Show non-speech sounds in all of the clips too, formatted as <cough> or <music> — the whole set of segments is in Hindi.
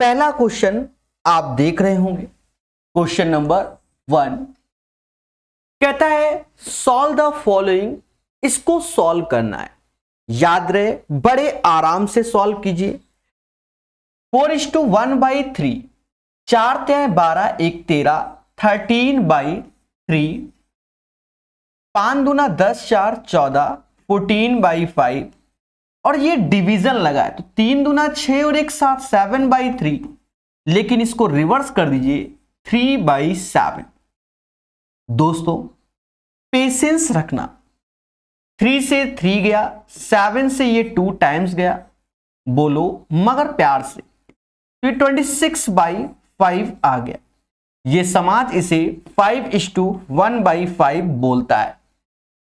पहला क्वेश्चन आप देख रहे होंगे क्वेश्चन नंबर वन कहता है सॉल्व द फॉलोइंग इसको सॉल्व करना है याद रहे बड़े आराम से सॉल्व कीजिए four is to one by three चार ते बारह एक तेरह थर्टीन बाई थ्री पांच दूना दस चार चौदह फोर्टीन बाई फाइव और ये डिवीजन लगा है तो तीन दुना छ और एक साथ सेवन बाई थ्री लेकिन इसको रिवर्स कर दीजिए थ्री बाई सेवन दोस्तों पेशेंस रखना थ्री से थ्री गया सेवन से ये टू टाइम्स गया बोलो मगर प्यार से ट्वेंटी सिक्स बाई फाइव आ गया ये समाज इसे फाइव इस टू वन बाई फाइव बोलता है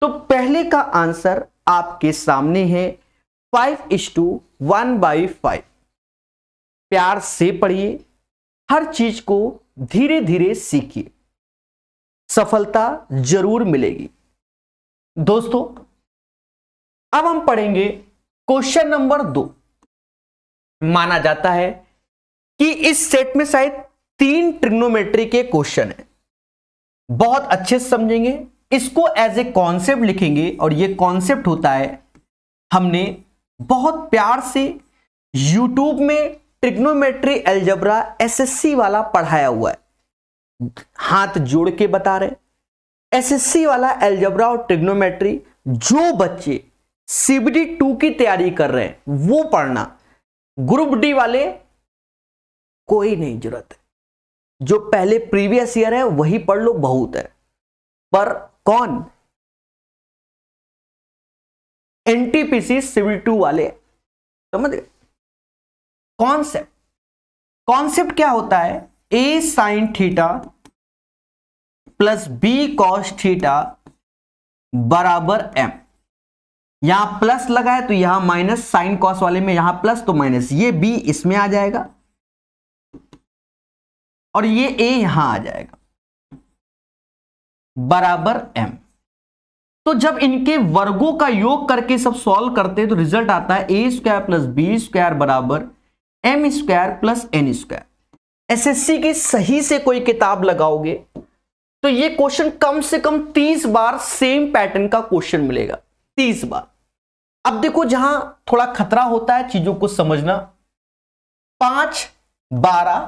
तो पहले का आंसर आपके सामने है five is to one by five प्यार से पढ़िए हर चीज को धीरे धीरे सीखिए सफलता जरूर मिलेगी दोस्तों अब हम पढ़ेंगे क्वेश्चन नंबर दो माना जाता है कि इस सेट में शायद तीन ट्रिग्नोमेट्री के क्वेश्चन हैं बहुत अच्छे से समझेंगे इसको एज ए कॉन्सेप्ट लिखेंगे और ये कॉन्सेप्ट होता है हमने बहुत प्यार से यूट्यूब में ट्रिग्नोमेट्री एल्जबरा एसएससी वाला पढ़ाया हुआ है हाथ जोड़ के बता रहे एसएससी वाला एल्जबरा और ट्रिग्नोमेट्री जो बच्चे सीबीडी टू की तैयारी कर रहे हैं वो पढ़ना ग्रुप डी वाले कोई नहीं जरूरत है जो पहले प्रीवियस ईयर है वही पढ़ लो बहुत है पर कौन एनटीपीसी सिविल टू वाले समझ गए कॉन्सेप्ट कॉन्सेप्ट क्या होता है A sine theta plus B cos theta बराबर एम यहां प्लस लगा है तो यहां माइनस साइन कॉस वाले में यहां प्लस तो माइनस ये बी इसमें आ जाएगा और ये ए यहां आ जाएगा बराबर एम तो जब इनके वर्गों का योग करके सब सॉल्व करते हैं तो रिजल्ट आता है A square plus B square बराबर M square plus N square C की सही से कोई किताब लगाओगे तो ये क्वेश्चन कम से कम तीस बार सेम पैटर्न का क्वेश्चन मिलेगा तीस बार अब देखो जहां थोड़ा खतरा होता है चीजों को समझना पांच बारह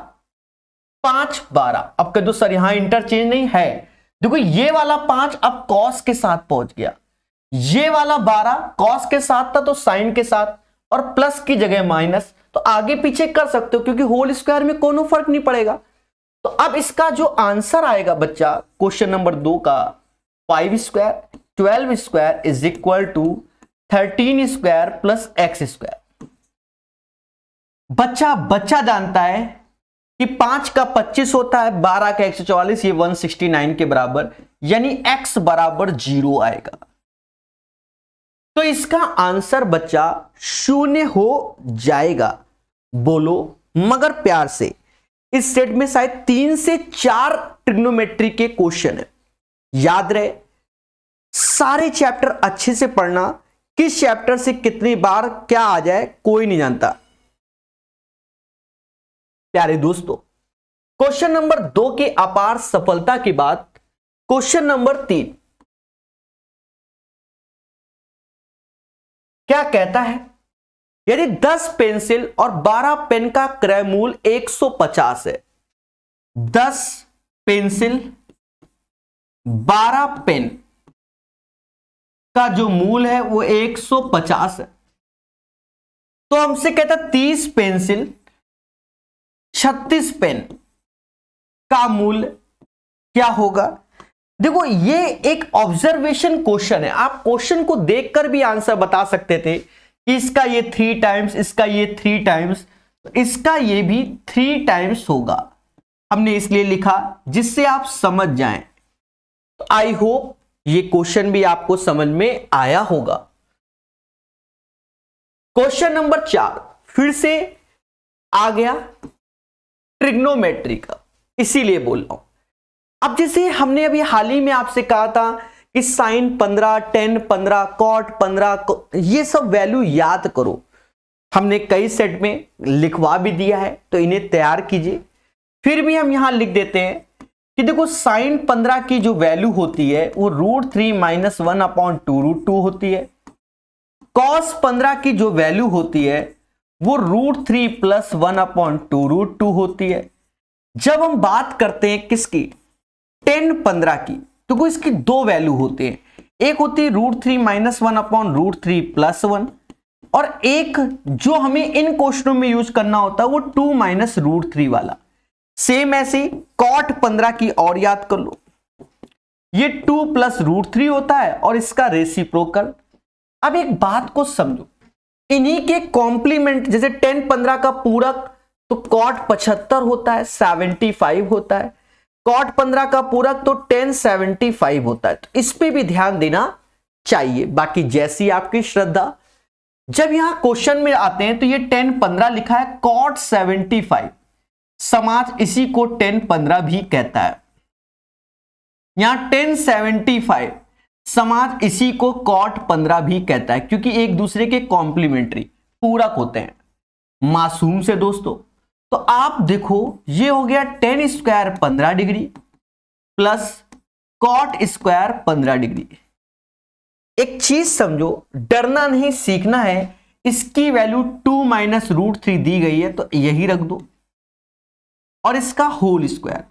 पांच बारह अब कह दो सर यहां इंटरचेंज नहीं है देखो ये वाला पांच अब कॉस के साथ पहुंच गया ये वाला बारह कॉस के साथ था तो साइन के साथ और प्लस की जगह माइनस तो आगे पीछे कर सकते हो क्योंकि होल स्क्वायर में कोनो फर्क नहीं पड़ेगा तो अब इसका जो आंसर आएगा बच्चा क्वेश्चन नंबर दो का five square twelve square is equal to thirteen square plus X square बच्चा बच्चा जानता है कि पांच का पच्चीस होता है बारह का एक सौ चौवालीस ये वन सिक्सटी नाइन के बराबर यानी एक्स बराबर जीरो आएगा तो इसका आंसर बच्चा शून्य हो जाएगा बोलो मगर प्यार से इस सेट में शायद तीन से चार ट्रिग्नोमेट्री के क्वेश्चन है याद रहे सारे चैप्टर अच्छे से पढ़ना किस चैप्टर से कितनी बार क्या आ जाए कोई नहीं जानता प्यारे दोस्तों क्वेश्चन नंबर दो के अपार सफलता के बाद क्वेश्चन नंबर तीन क्या कहता है यदि 10 पेंसिल और 12 पेन का क्रय सौ 150 है 10 पेंसिल 12 पेन का जो मूल है वो 150 है तो हमसे कहता 30 पेंसिल छत्तीस पेन का मूल क्या होगा देखो ये एक ऑब्जर्वेशन क्वेश्चन है आप क्वेश्चन को देखकर भी आंसर बता सकते थे कि इसका ये थ्री टाइम्स इसका ये थ्री टाइम्स इसका ये भी थ्री टाइम्स होगा हमने इसलिए लिखा जिससे आप समझ जाएं आई होप ये क्वेश्चन भी आपको समझ में आया होगा क्वेश्चन नंबर चार फिर से आ गया ट्रिग्नोमेट्री का इसीलिए बोल रहा हूं अब जैसे हमने अभी हाल ही में आपसे कहा था कि साइन पंद्रह टेन पंद्रह कॉट पंद्रह ये सब वैल्यू याद करो हमने कई सेट में लिखवा भी दिया है तो इन्हें तैयार कीजिए फिर भी हम यहां लिख देते हैं कि देखो साइन पंद्रह की जो वैल्यू होती है वो root three minus one upon two root two होती है कॉस पंद्रह की जो वैल्यू होती है वो root three plus one upon two root two होती है जब हम बात करते हैं किसकी टेन पंद्रह की तो कोई इसकी दो वैल्यू होती है एक होती है root three minus one upon root three plus one और एक जो हमें इन क्वेश्चनों में यूज करना होता है वो टू माइनस रूट थ्री वाला सेम ऐसे कॉट पंद्रह की और याद कर लो ये टू प्लस रूट थ्री होता है और इसका रेसिप्रोकल अब एक बात को समझो इन्हीं के कॉम्प्लीमेंट जैसे टेन पंद्रह का पूरक तो कॉट पचहत्तर होता है सेवेंटी फाइव होता है कॉट पंद्रह का पूरक तो टेन सेवेंटी फाइव होता है तो इस पर भी ध्यान देना चाहिए बाकी जैसी आपकी श्रद्धा जब यहां क्वेश्चन में आते हैं तो ये टेन पंद्रह लिखा है कॉट सेवेंटी फाइव समाज इसी को टेन पंद्रह भी कहता है यहां टेन सेवेंटी फाइव समाज इसी को कॉट पंद्रह भी कहता है क्योंकि एक दूसरे के कॉम्प्लीमेंट्री पूरक होते हैं मासूम से दोस्तों तो आप देखो ये हो गया टेन स्क्वायर पंद्रह डिग्री प्लस कॉट स्क्वायर पंद्रह डिग्री एक चीज समझो डरना नहीं सीखना है इसकी value two minus root three दी गई है तो यही रख दो और इसका होल स्क्वायर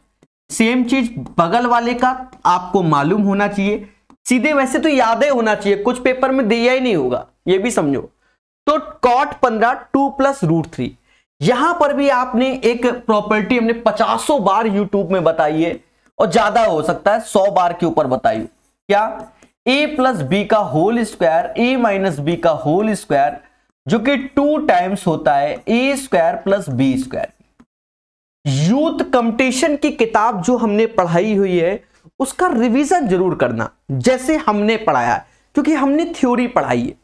सेम चीज बगल वाले का आपको मालूम होना चाहिए सीधे वैसे तो याद ही होना चाहिए कुछ पेपर में दिया ही नहीं होगा ये भी समझो तो कॉट पंद्रह टू प्लस रूट थ्री यहां पर भी आपने एक प्रॉपर्टी हमने पचासों बार यूट्यूब में बताई है और ज्यादा हो सकता है सौ बार के ऊपर बताई क्या ए प्लस बी का whole square A minus B का होल स्क्वायर जो कि टू टाइम्स होता है A square plus B square youth competition की किताब जो हमने पढ़ाई हुई है उसका रिवीजन जरूर करना जैसे हमने पढ़ाया क्योंकि हमने थ्योरी पढ़ाई है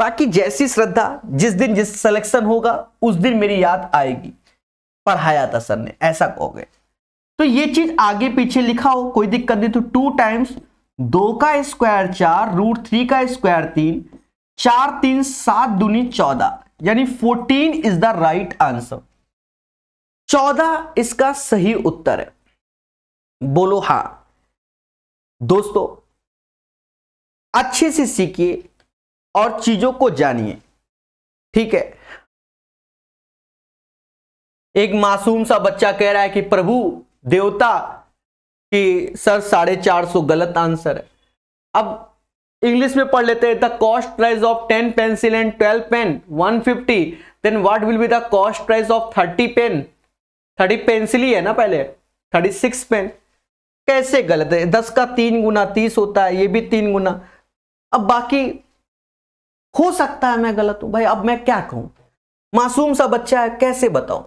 बाकी जैसी श्रद्धा जिस दिन जिस सिलेक्शन होगा उस दिन मेरी याद आएगी पढ़ाया था सर ने ऐसा कहोगे तो ये चीज आगे पीछे लिखा हो कोई दिक्कत नहीं तो टू टाइम्स दो का स्क्वायर चार रूट थ्री का स्क्वायर तीन चार तीन सात दूनी चौदह यानी fourteen is the right answer चौदह इसका सही उत्तर है बोलो हां दोस्तों अच्छे से सीखिए और चीजों को जानिए ठीक है एक मासूम सा बच्चा कह रहा है कि प्रभु देवता कि सर साढ़े चार सौ गलत आंसर है अब इंग्लिश में पढ़ लेते हैं the cost price of ten pencil and twelve pen one fifty then what will be the cost price of thirty pen thirty pencil ही है ना पहले थर्टी सिक्स पेन कैसे गलत है दस का तीन गुना तीस होता है ये भी तीन गुना अब बाकी हो सकता है मैं गलत हूं भाई अब मैं क्या कहूं मासूम सा बच्चा है कैसे बताऊं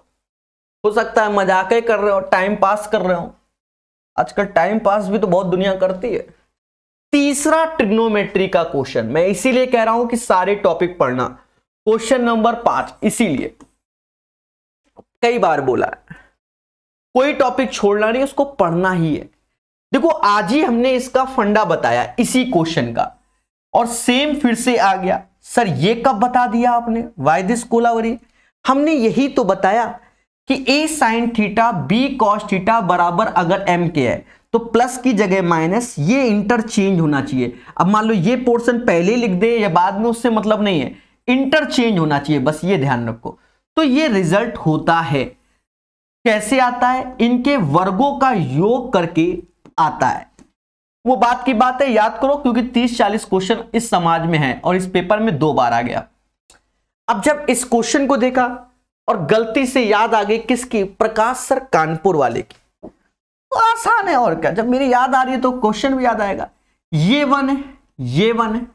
हो सकता है मजाक कर रहे हो टाइम पास कर रहे हो आजकल टाइम पास भी तो बहुत दुनिया करती है तीसरा ट्रिग्नोमेट्री का क्वेश्चन मैं इसीलिए कह रहा हूं कि सारे टॉपिक पढ़ना क्वेश्चन नंबर पांच इसीलिए कई बार बोला है कोई टॉपिक छोड़ना नहीं उसको पढ़ना ही है देखो आज ही हमने इसका फंडा बताया इसी क्वेश्चन का और सेम फिर से आ गया सर ये कब बता दिया आपने वाई दिस कोलावरी हमने यही तो बताया कि A sine theta B cos theta बराबर अगर एम के है तो प्लस की जगह माइनस ये इंटरचेंज होना चाहिए अब मान लो ये पोर्शन पहले लिख दे या बाद में उससे मतलब नहीं है इंटरचेंज होना चाहिए बस ये ध्यान रखो तो ये रिजल्ट होता है कैसे आता है इनके वर्गों का योग करके आता है वो बात की बात है याद करो क्योंकि 30-40 क्वेश्चन इस समाज में है और इस पेपर में दो बार आ गया अब जब इस क्वेश्चन को देखा और गलती से याद आ गई किसकी प्रकाश सर कानपुर वाले की तो आसान है और क्या जब मेरी याद आ रही है तो क्वेश्चन भी याद आएगा ये वन है ये वन है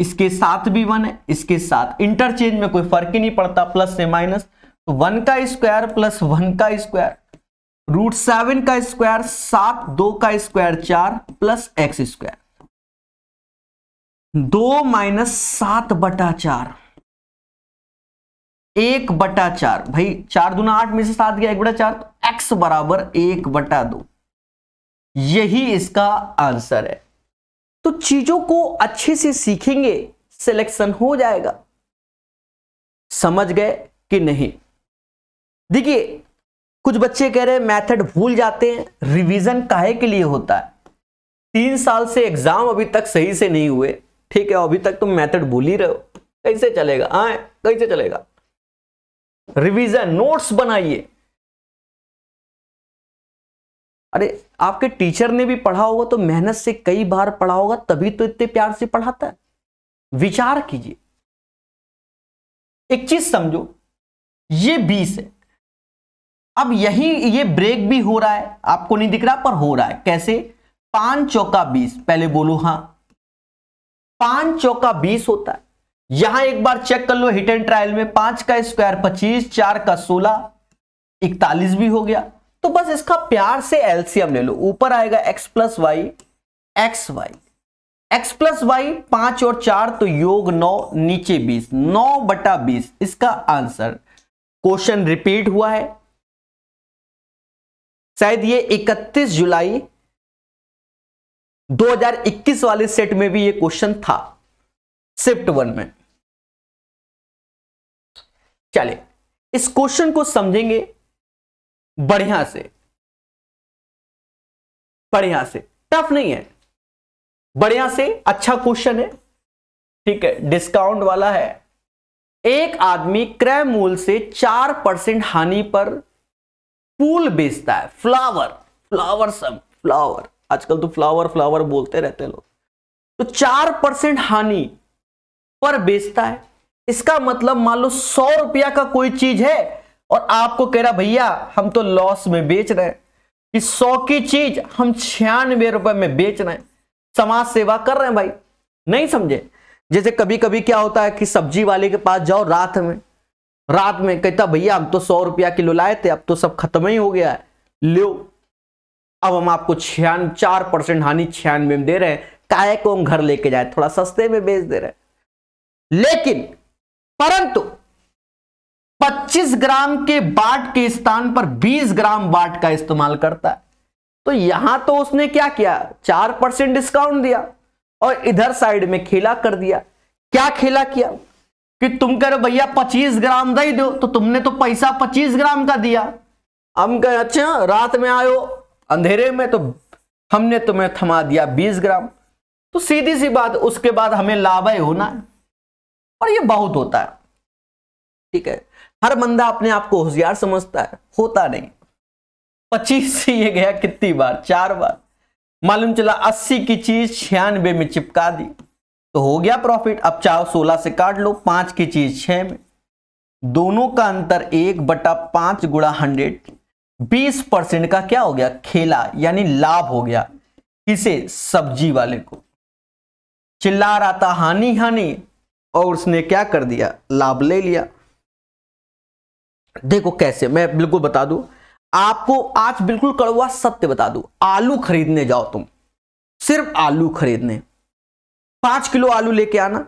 इसके साथ भी वन है इसके साथ इंटरचेंज में कोई फर्क ही नहीं पड़ता प्लस से माइनस तो वन का स्क्वायर प्लस वन का स्क्वायर रूट सेवन का स्क्वायर सात दो का स्क्वायर चार प्लस एक्स स्क्वायर दो माइनस सात बटा चार एक बटा चार भाई चार दूना आठ में से सात गया एक बटा चार तो एक्स बराबर एक बटा दो यही इसका आंसर है तो चीजों को अच्छे से सीखेंगे सिलेक्शन हो जाएगा समझ गए कि नहीं देखिए कुछ बच्चे कह रहे हैं मैथड भूल जाते हैं रिविजन काहे के लिए होता है तीन साल से एग्जाम अभी तक सही से नहीं हुए ठीक है अभी तक तुम मैथड भूल ही रहे हो कैसे चलेगा आए कैसे चलेगा रिविजन नोट्स बनाइए अरे आपके टीचर ने भी पढ़ा होगा तो मेहनत से कई बार पढ़ा होगा तभी तो इतने प्यार से पढ़ाता है विचार कीजिए एक चीज समझो ये बीस है अब यही ये ब्रेक भी हो रहा है आपको नहीं दिख रहा पर हो रहा है कैसे पांच चौका बीस पहले बोलू हां पांच चौका बीस होता है यहां एक बार चेक कर लो हिट एंड ट्रायल में पांच का स्क्वायर पच्चीस चार का सोलह इकतालीस भी हो गया तो बस इसका प्यार से एलसीएम ले लो ऊपर आएगा X plus Y X Y X plus Y पांच और चार तो योग नौ नीचे बीस नौ बटा बीस इसका आंसर क्वेश्चन रिपीट हुआ है शायद ये 31 जुलाई 2021 वाले सेट में भी ये क्वेश्चन था शिफ्ट वन में चले इस क्वेश्चन को समझेंगे बढ़िया से बढ़िया से टफ नहीं है बढ़िया से अच्छा क्वेश्चन है ठीक है डिस्काउंट वाला है एक आदमी क्रय मूल से चार परसेंट हानि पर फूल बेचता है फ्लावर फ्लावर सब फ्लावर आजकल तो फ्लावर फ्लावर बोलते रहते हैं लोग तो चार परसेंट हानि पर बेचता है इसका मतलब मान लो सौ रुपया का कोई चीज है और आपको कह रहा भैया हम तो लॉस में बेच रहे हैं कि सौ की चीज हम छियानवे रुपए में बेच रहे हैं समाज सेवा कर रहे हैं भाई नहीं समझे जैसे कभी कभी क्या होता है कि सब्जी वाले के पास जाओ रात में रात में कहता भैया हम तो सौ रुपया किलो लाए थे अब तो सब खत्म ही हो गया है लो अब हम आपको छियान चार परसेंट हानि छियानवे में दे रहे हैं काय को हम घर लेके जाए थोड़ा सस्ते में बेच दे रहे हैं लेकिन परंतु 25 ग्राम के बाट के स्थान पर 20 ग्राम बाट का इस्तेमाल करता है तो यहां तो उसने क्या किया चार परसेंट डिस्काउंट दिया और इधर साइड में खेला कर दिया क्या खेला किया कि तुम कह रहे भैया पच्चीस ग्राम दे दो तो तुमने तो पैसा पच्चीस ग्राम का दिया हम कहे अच्छा रात में आयो अंधेरे में तो हमने तुम्हें थमा दिया बीस ग्राम तो सीधी सी बात उसके बाद हमें लाभ होना है और ये बहुत होता है ठीक है हर बंदा अपने आप को होशियार समझता है होता नहीं पच्चीस से ये गया कितनी बार चार बार मालूम चला अस्सी की चीज छियानवे में चिपका दी तो हो गया प्रॉफिट अब चाहो सोलह से काट लो पांच की चीज छह में दोनों का अंतर एक बटा पांच गुड़ा हंड्रेड बीस परसेंट का क्या हो गया खेला यानी लाभ हो गया किसे सब्जी वाले को चिल्ला रहा था हानि हानि और उसने क्या कर दिया लाभ ले लिया देखो कैसे मैं बिल्कुल बता दू आपको आज बिल्कुल कड़वा सत्य बता दू आलू खरीदने जाओ तुम सिर्फ आलू खरीदने पांच किलो आलू लेके आना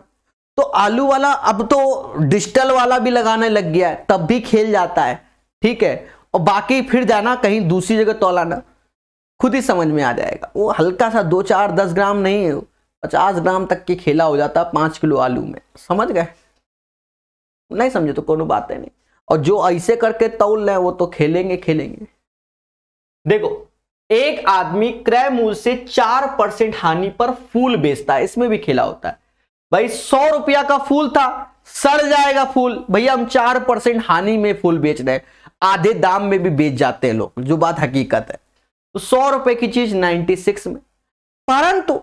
तो आलू वाला अब तो डिजिटल वाला भी लगाने लग गया है तब भी खेल जाता है ठीक है और बाकी फिर जाना कहीं दूसरी जगह तोलाना खुद ही समझ में आ जाएगा वो हल्का सा दो चार दस ग्राम नहीं है पचास ग्राम तक की खेला हो जाता है पांच किलो आलू में समझ गए नहीं समझे तो कोई बात है नहीं और जो ऐसे करके तौल रहे हैं वो तो खेलेंगे खेलेंगे देखो एक आदमी क्रय मूल्य से चार परसेंट हानि पर फूल बेचता है इसमें भी खेला होता है भाई सौ रुपया का फूल था सड़ जाएगा फूल भैया हम चार परसेंट हानि में फूल बेच रहे हैं आधे दाम में भी बेच जाते हैं लोग जो बात हकीकत है तो सौ रुपए की चीज 96 में परंतु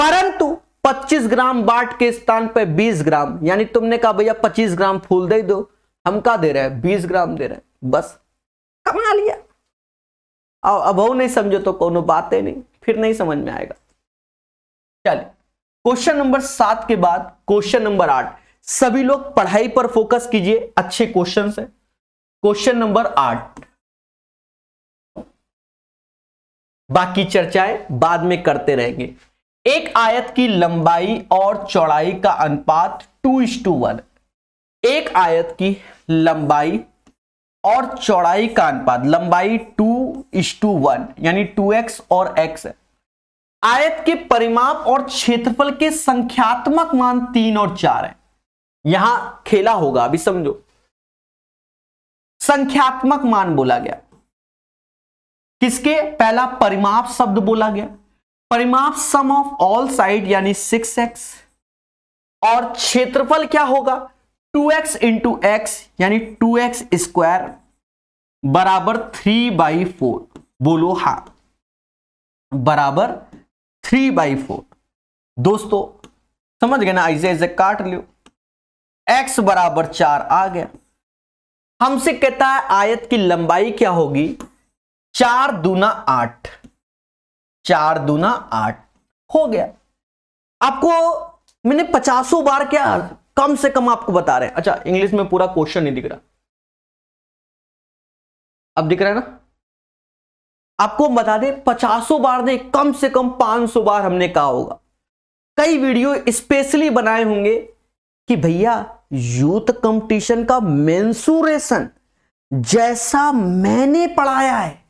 परंतु 25 ग्राम बाट के स्थान पर 20 ग्राम यानी तुमने कहा भैया 25 ग्राम फूल दे दो हम क्या दे रहे हैं 20 ग्राम दे रहे हैं बस कमा लिया अब अभाव नहीं समझो तो कोनो बातें नहीं फिर नहीं समझ में आएगा चलिए क्वेश्चन नंबर सात के बाद क्वेश्चन नंबर आठ सभी लोग पढ़ाई पर फोकस कीजिए अच्छे क्वेश्चन है क्वेश्चन नंबर आठ बाकी चर्चाएं बाद में करते रहेंगे एक आयत की लंबाई और चौड़ाई का अनुपात टू इज टू वन एक आयत की लंबाई और चौड़ाई का अनुपात लंबाई टू इस टू वन यानी टू एक्स और एक्स है आयत के परिमाप और क्षेत्रफल के संख्यात्मक मान तीन और चार है यहां खेला होगा अभी समझो संख्यात्मक मान बोला गया किसके पहला परिमाप शब्द बोला गया परिमाप सम ऑफ ऑल साइड यानी सिक्स एक्स और क्षेत्रफल क्या होगा टू एक्स इंटू एक्स यानी टू एक्स स्क्वायर बराबर थ्री बाई फोर बोलो हा बराबर थ्री बाई फोर दोस्तों समझ गए ना ऐसे ऐसे काट लियो एक्स बराबर चार आ गया हमसे कहता है आयत की लंबाई क्या होगी चार दूना आठ चार दूना आठ हो गया आपको मैंने पचासों बार क्या कम से कम आपको बता रहे हैं अच्छा इंग्लिश में पूरा क्वेश्चन नहीं दिख रहा अब दिख रहा है ना आपको बता दें पचासों बार नहीं कम से कम पांच सौ बार हमने कहा होगा कई वीडियो स्पेशली बनाए होंगे कि भैया यूथ कंपटीशन का मेंसुरेशन जैसा मैंने पढ़ाया है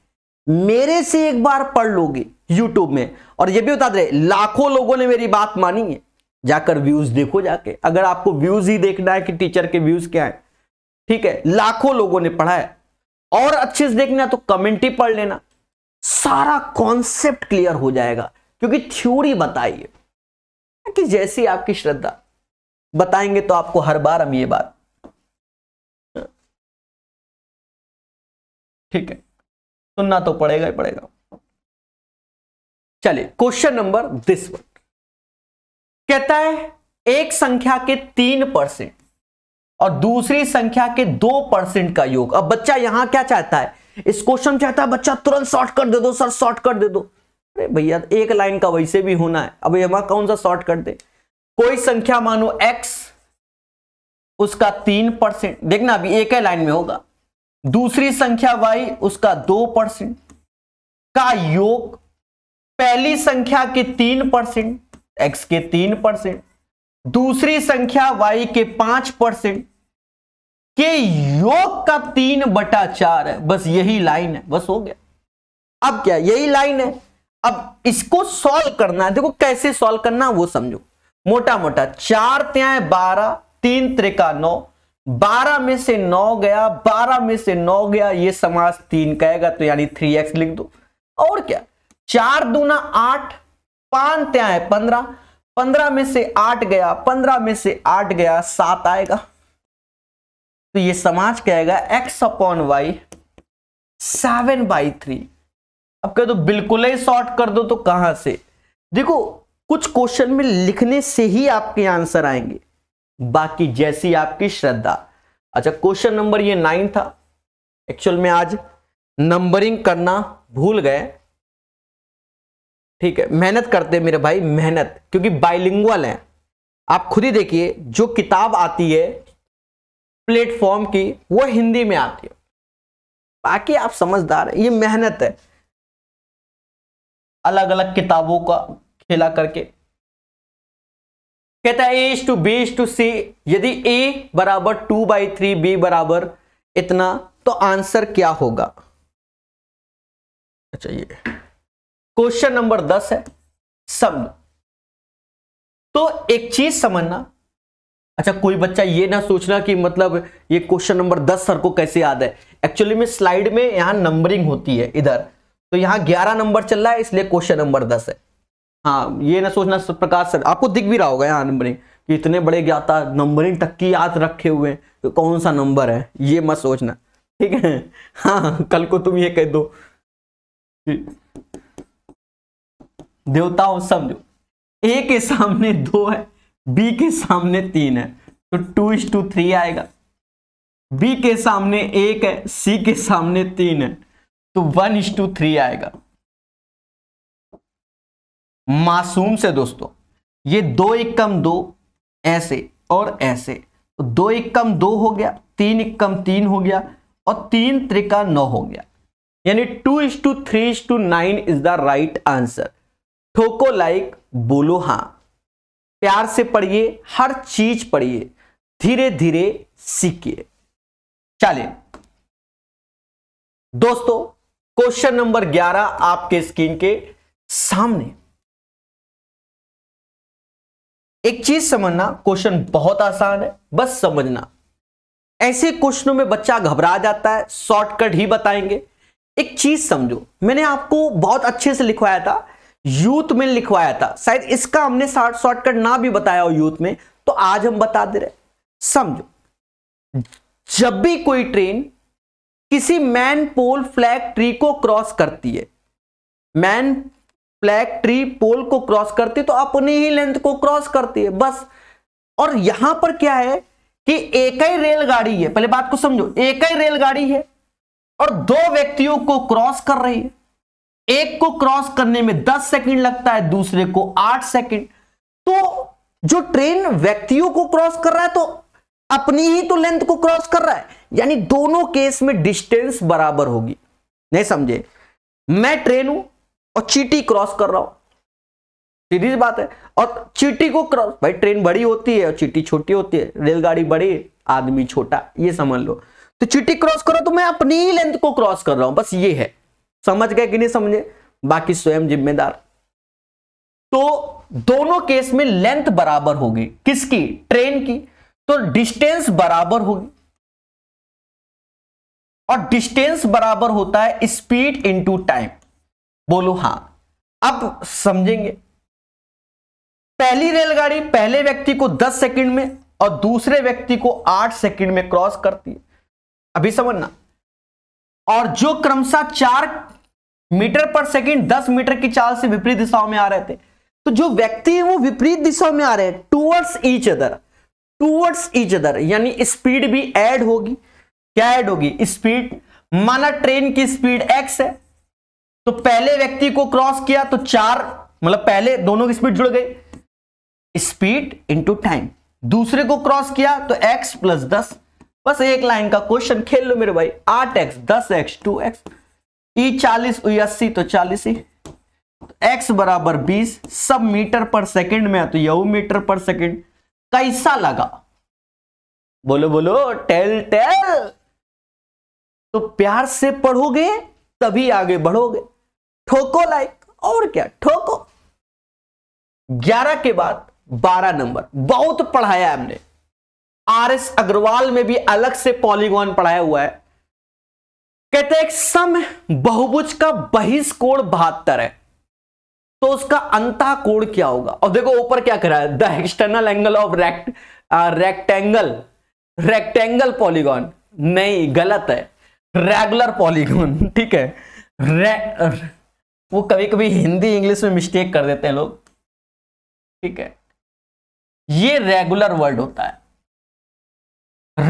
मेरे से एक बार पढ़ लोगे यूट्यूब में और यह भी बता दे लाखों लोगों ने मेरी बात मानी है जाकर व्यूज देखो जाके अगर आपको व्यूज ही देखना है कि टीचर के व्यूज क्या है ठीक है लाखों लोगों ने पढ़ा है और अच्छे से देखना तो कमेंट ही पढ़ लेना सारा कॉन्सेप्ट क्लियर हो जाएगा क्योंकि थ्योरी बताइए कि जैसी आपकी श्रद्धा बताएंगे तो आपको हर बार हम ये बात ठीक है सुनना तो पड़ेगा ही पड़ेगा चलिए क्वेश्चन नंबर दिस वन कहता है एक संख्या के तीन परसेंट और दूसरी संख्या के दो परसेंट का योग अब बच्चा यहां क्या चाहता है इस क्वेश्चन चाहता है बच्चा तुरंत शॉर्ट कर दे दो सर शॉर्ट कर दे दो अरे भैया एक लाइन का वैसे भी होना है अब यहां कौन सा शॉर्ट कर दे कोई संख्या मानो एक्स उसका तीन परसेंट देखना अभी एक ही लाइन में होगा दूसरी संख्या वाई उसका दो परसेंट का योग पहली संख्या के तीन परसेंट एक्स के तीन परसेंट दूसरी संख्या वाई के पांच परसेंट के योग का तीन बटा चार है बस यही लाइन है बस हो गया अब क्या यही लाइन है अब इसको सॉल्व करना है देखो कैसे सॉल्व करना वो समझो मोटा मोटा चार त्याय बारह तीन त्रिका नौ बारह में से नौ गया बारह में से नौ गया ये समाज तीन कहेगा तो यानी थ्री एक्स लिख दो और क्या चार दूना आठ पांच है पंद्रह पंद्रह में से आठ गया पंद्रह में से आठ गया सात आएगा तो ये समाज कहेगा X upon Y seven by three अब कह दो बिल्कुल ही शॉर्ट कर दो तो कहां से देखो कुछ क्वेश्चन में लिखने से ही आपके आंसर आएंगे बाकी जैसी आपकी श्रद्धा अच्छा क्वेश्चन नंबर ये नाइन था एक्चुअल में आज नंबरिंग करना भूल गए ठीक है मेहनत करते हैं मेरे भाई मेहनत क्योंकि बाइलिंगुअल हैं आप खुद ही देखिए जो किताब आती है प्लेटफॉर्म की वो हिंदी में आती है बाकी आप समझदार हैं ये मेहनत है अलग अलग किताबों का खेला करके कहता है is to B to C यदि ए बराबर टू बाई थ्री बी बराबर इतना तो आंसर क्या होगा अच्छा ये क्वेश्चन नंबर दस है सम तो एक चीज समझना अच्छा कोई बच्चा ये ना सोचना कि मतलब ये क्वेश्चन नंबर दस सर को कैसे याद है एक्चुअली में स्लाइड में यहां नंबरिंग होती है इधर तो यहां ग्यारह नंबर चल रहा है इसलिए क्वेश्चन नंबर दस है हाँ ये ना सोचना प्रकाश सर आपको दिख भी रहा होगा यहाँ नंबरिंग कि इतने बड़े ज्ञाता नंबरिंग तक की याद रखे हुए हैं तो कौन सा नंबर है ये मत सोचना ठीक है हाँ कल को तुम ये कह दो देवताओं समझो ए के सामने दो है बी के सामने तीन है तो टू इज टू थ्री आएगा बी के सामने एक है सी के सामने तीन है तो वन इज टू थ्री आएगा मासूम से दोस्तों ये दो एक कम दो ऐसे और ऐसे तो दो एक कम दो हो गया तीन एक कम तीन हो गया और तीन त्रिका नौ हो गया यानी two is to three is to nine is the right answer ठोको लाइक बोलो हाँ प्यार से पढ़िए हर चीज पढ़िए धीरे धीरे सीखिए चलिए दोस्तों क्वेश्चन नंबर 11 आपके स्क्रीन के सामने एक चीज समझना क्वेश्चन बहुत आसान है बस समझना ऐसे क्वेश्चनों में बच्चा घबरा जाता है शॉर्टकट ही बताएंगे एक चीज समझो मैंने आपको बहुत अच्छे से लिखवाया था यूथ में लिखवाया था शायद इसका हमने शॉर्ट शॉर्टकट ना भी बताया हो यूथ में तो आज हम बता दे रहे समझो जब भी कोई ट्रेन किसी मैन पोल फ्लैग ट्री को क्रॉस करती है मैन फ्लैग ट्री पोल को क्रॉस करती है तो अपनी ही लेंथ को क्रॉस करती है बस और यहां पर क्या है कि एक ही रेलगाड़ी है पहले बात को समझो एक ही रेलगाड़ी है और दो व्यक्तियों को क्रॉस कर रही है एक को क्रॉस करने में दस सेकंड लगता है दूसरे को आठ सेकंड तो जो ट्रेन व्यक्तियों को क्रॉस कर रहा है तो अपनी ही तो लेंथ को क्रॉस कर रहा है यानी दोनों केस में डिस्टेंस बराबर होगी नहीं समझे मैं ट्रेन हूं और चीटी क्रॉस कर रहा हूं सीधी सी बात है और चीटी को क्रॉस भाई ट्रेन बड़ी होती है और चीटी छोटी होती है रेलगाड़ी बड़ी आदमी छोटा ये समझ लो तो चीटी क्रॉस करो तो मैं अपनी ही लेंथ को क्रॉस कर रहा हूं बस ये है समझ गए कि नहीं समझे बाकी स्वयं जिम्मेदार तो दोनों केस में लेंथ बराबर होगी किसकी ट्रेन की तो डिस्टेंस बराबर होगी और डिस्टेंस बराबर होता है स्पीड इनटू टाइम बोलो हां अब समझेंगे पहली रेलगाड़ी पहले व्यक्ति को 10 सेकंड में और दूसरे व्यक्ति को 8 सेकंड में क्रॉस करती है अभी समझना और जो क्रमशः चार मीटर पर सेकंड दस मीटर की चाल से विपरीत दिशाओं में आ रहे थे तो जो व्यक्ति है वो विपरीत दिशाओं में आ रहे हैं towards each other towards each other यानी स्पीड भी एड होगी क्या एड होगी स्पीड माना ट्रेन की स्पीड एक्स है तो पहले व्यक्ति को क्रॉस किया तो चार मतलब पहले दोनों की स्पीड जुड़ गई स्पीड इंटू टाइम दूसरे को क्रॉस किया तो एक्स प्लस दस बस एक लाइन का क्वेश्चन खेल लो मेरे भाई आठ एक्स दस एक्स टू एक्स ई चालीस अस्सी तो चालीस ही एक्स बराबर बीस सब मीटर पर सेकंड में है तो यू मीटर पर सेकंड कैसा लगा बोलो बोलो टेल टेल तो प्यार से पढ़ोगे तभी आगे बढ़ोगे ठोको लाइक और क्या ठोको ग्यारह के बाद बारह नंबर बहुत पढ़ाया हमने आर एस अग्रवाल में भी अलग से पॉलीगॉन पढ़ाया हुआ है कहते हैं सम बहुभुज का बहिष कोण बहत्तर है तो उसका अंतः कोण क्या होगा और देखो ऊपर क्या करा है the external angle of rect rectangle rectangle polygon नहीं गलत है रेगुलर पॉलीगॉन <laughs> ठीक है रे, वो कभी कभी हिंदी इंग्लिश में मिस्टेक कर देते हैं लोग ठीक है ये रेगुलर वर्ड होता है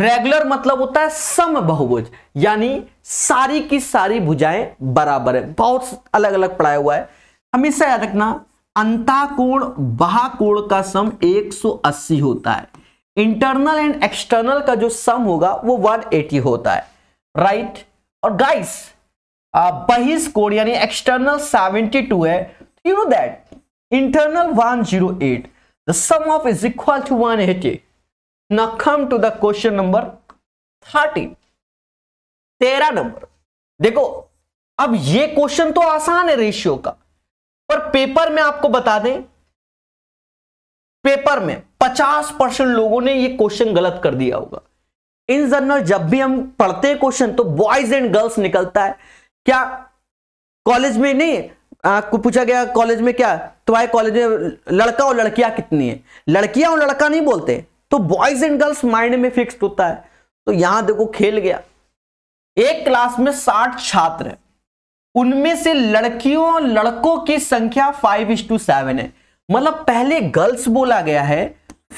रेगुलर मतलब होता है सम बहुभुज यानी सारी की सारी भुजाएं बराबर है बहुत अलग अलग पढ़ाया हुआ है हमेशा याद रखना अंताकोण बहाकोण का सम 180 होता है इंटरनल एंड एक्सटर्नल का जो सम होगा वो 180 होता है राइट और गाइस बहिष्कोण यानी एक्सटर्नल 72 है you know that internal 108 the sum of is equal to 180 Now come to the question number thirty तेरह नंबर देखो अब ये क्वेश्चन तो आसान है रेशियो का पर पेपर में आपको बता दें पेपर में 50 परसेंट लोगों ने ये क्वेश्चन गलत कर दिया होगा इन जनरल जब भी हम पढ़ते हैं क्वेश्चन तो बॉयज एंड गर्ल्स निकलता है क्या कॉलेज में नहीं आपको पूछा गया कॉलेज में क्या तुम्हारे तो कॉलेज में लड़का और लड़कियां कितनी है लड़कियां और लड़का नहीं बोलते तो बॉयज एंड गर्ल्स माइंड में फिक्स होता है तो यहां देखो खेल गया एक क्लास में साठ छात्र है उनमें से लड़कियों और लड़कों की संख्या फाइव इज टू सेवन है मतलब पहले गर्ल्स बोला गया है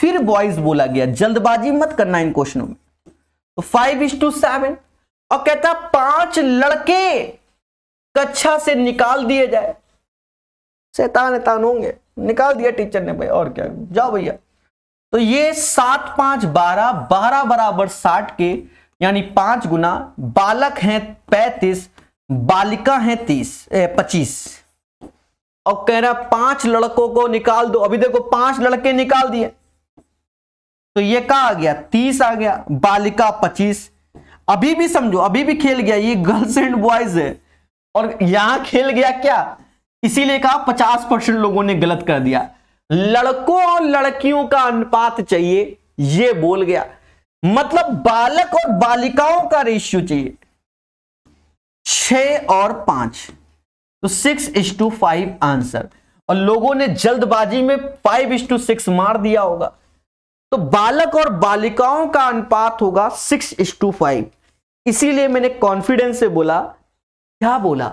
फिर बॉयज बोला गया जल्दबाजी मत करना इन क्वेश्चनों में तो फाइव इज टू सेवन और कहता पांच लड़के कक्षा से निकाल दिए जाए शैतान होंगे निकाल दिया टीचर ने भाई और क्या जाओ भैया तो ये सात पांच बारह बारह बराबर साठ के यानी पांच गुना बालक हैं पैंतीस बालिका हैं तीस पच्चीस और कह रहा पांच लड़कों को निकाल दो अभी देखो पांच लड़के निकाल दिए तो ये कहा आ गया तीस आ गया बालिका पच्चीस अभी भी समझो अभी भी खेल गया ये गर्ल्स एंड बॉयज है और यहां खेल गया क्या इसीलिए कहा पचास परसेंट लोगों ने गलत कर दिया लड़कों और लड़कियों का अनुपात चाहिए ये बोल गया मतलब बालक और बालिकाओं का रेशियो चाहिए छ और पांच तो six is to five answer और लोगों ने जल्दबाजी में फाइव इज टू सिक्स मार दिया होगा तो बालक और बालिकाओं का अनुपात होगा सिक्स इज टू फाइव इसीलिए मैंने कॉन्फिडेंस से बोला क्या बोला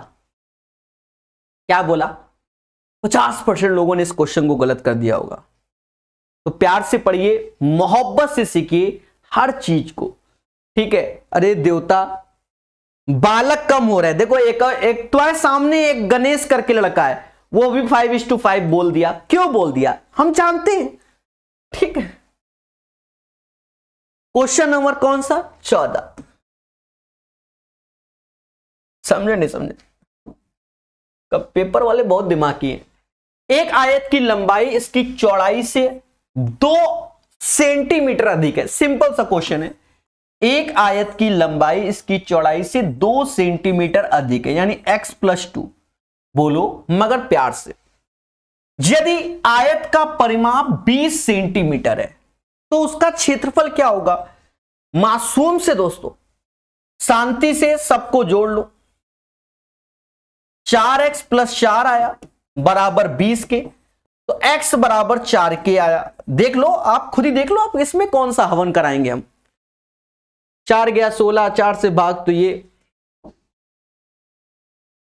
क्या बोला पचास परसेंट लोगों ने इस क्वेश्चन को गलत कर दिया होगा तो प्यार से पढ़िए मोहब्बत से सीखिए हर चीज को ठीक है अरे देवता बालक कम हो रहा है देखो एक एक तुम्हारे सामने एक गणेश करके लड़का है वो भी फाइव इज टू फाइव बोल दिया क्यों बोल दिया हम जानते हैं ठीक है क्वेश्चन नंबर कौन सा चौदह समझे नहीं समझे पेपर वाले बहुत दिमागी हैं एक आयत की लंबाई इसकी चौड़ाई से दो सेंटीमीटर अधिक है सिंपल सा क्वेश्चन है एक आयत की लंबाई इसकी चौड़ाई से दो सेंटीमीटर अधिक है यानी x प्लस टू बोलो मगर प्यार से यदि आयत का परिमाप 20 सेंटीमीटर है तो उसका क्षेत्रफल क्या होगा मासूम से दोस्तों शांति से सबको जोड़ लो चार एक्स प्लस चार आया बराबर बीस के तो x बराबर चार के आया देख लो आप खुद ही देख लो आप इसमें कौन सा हवन कराएंगे हम चार गया सोलह चार से भाग तो ये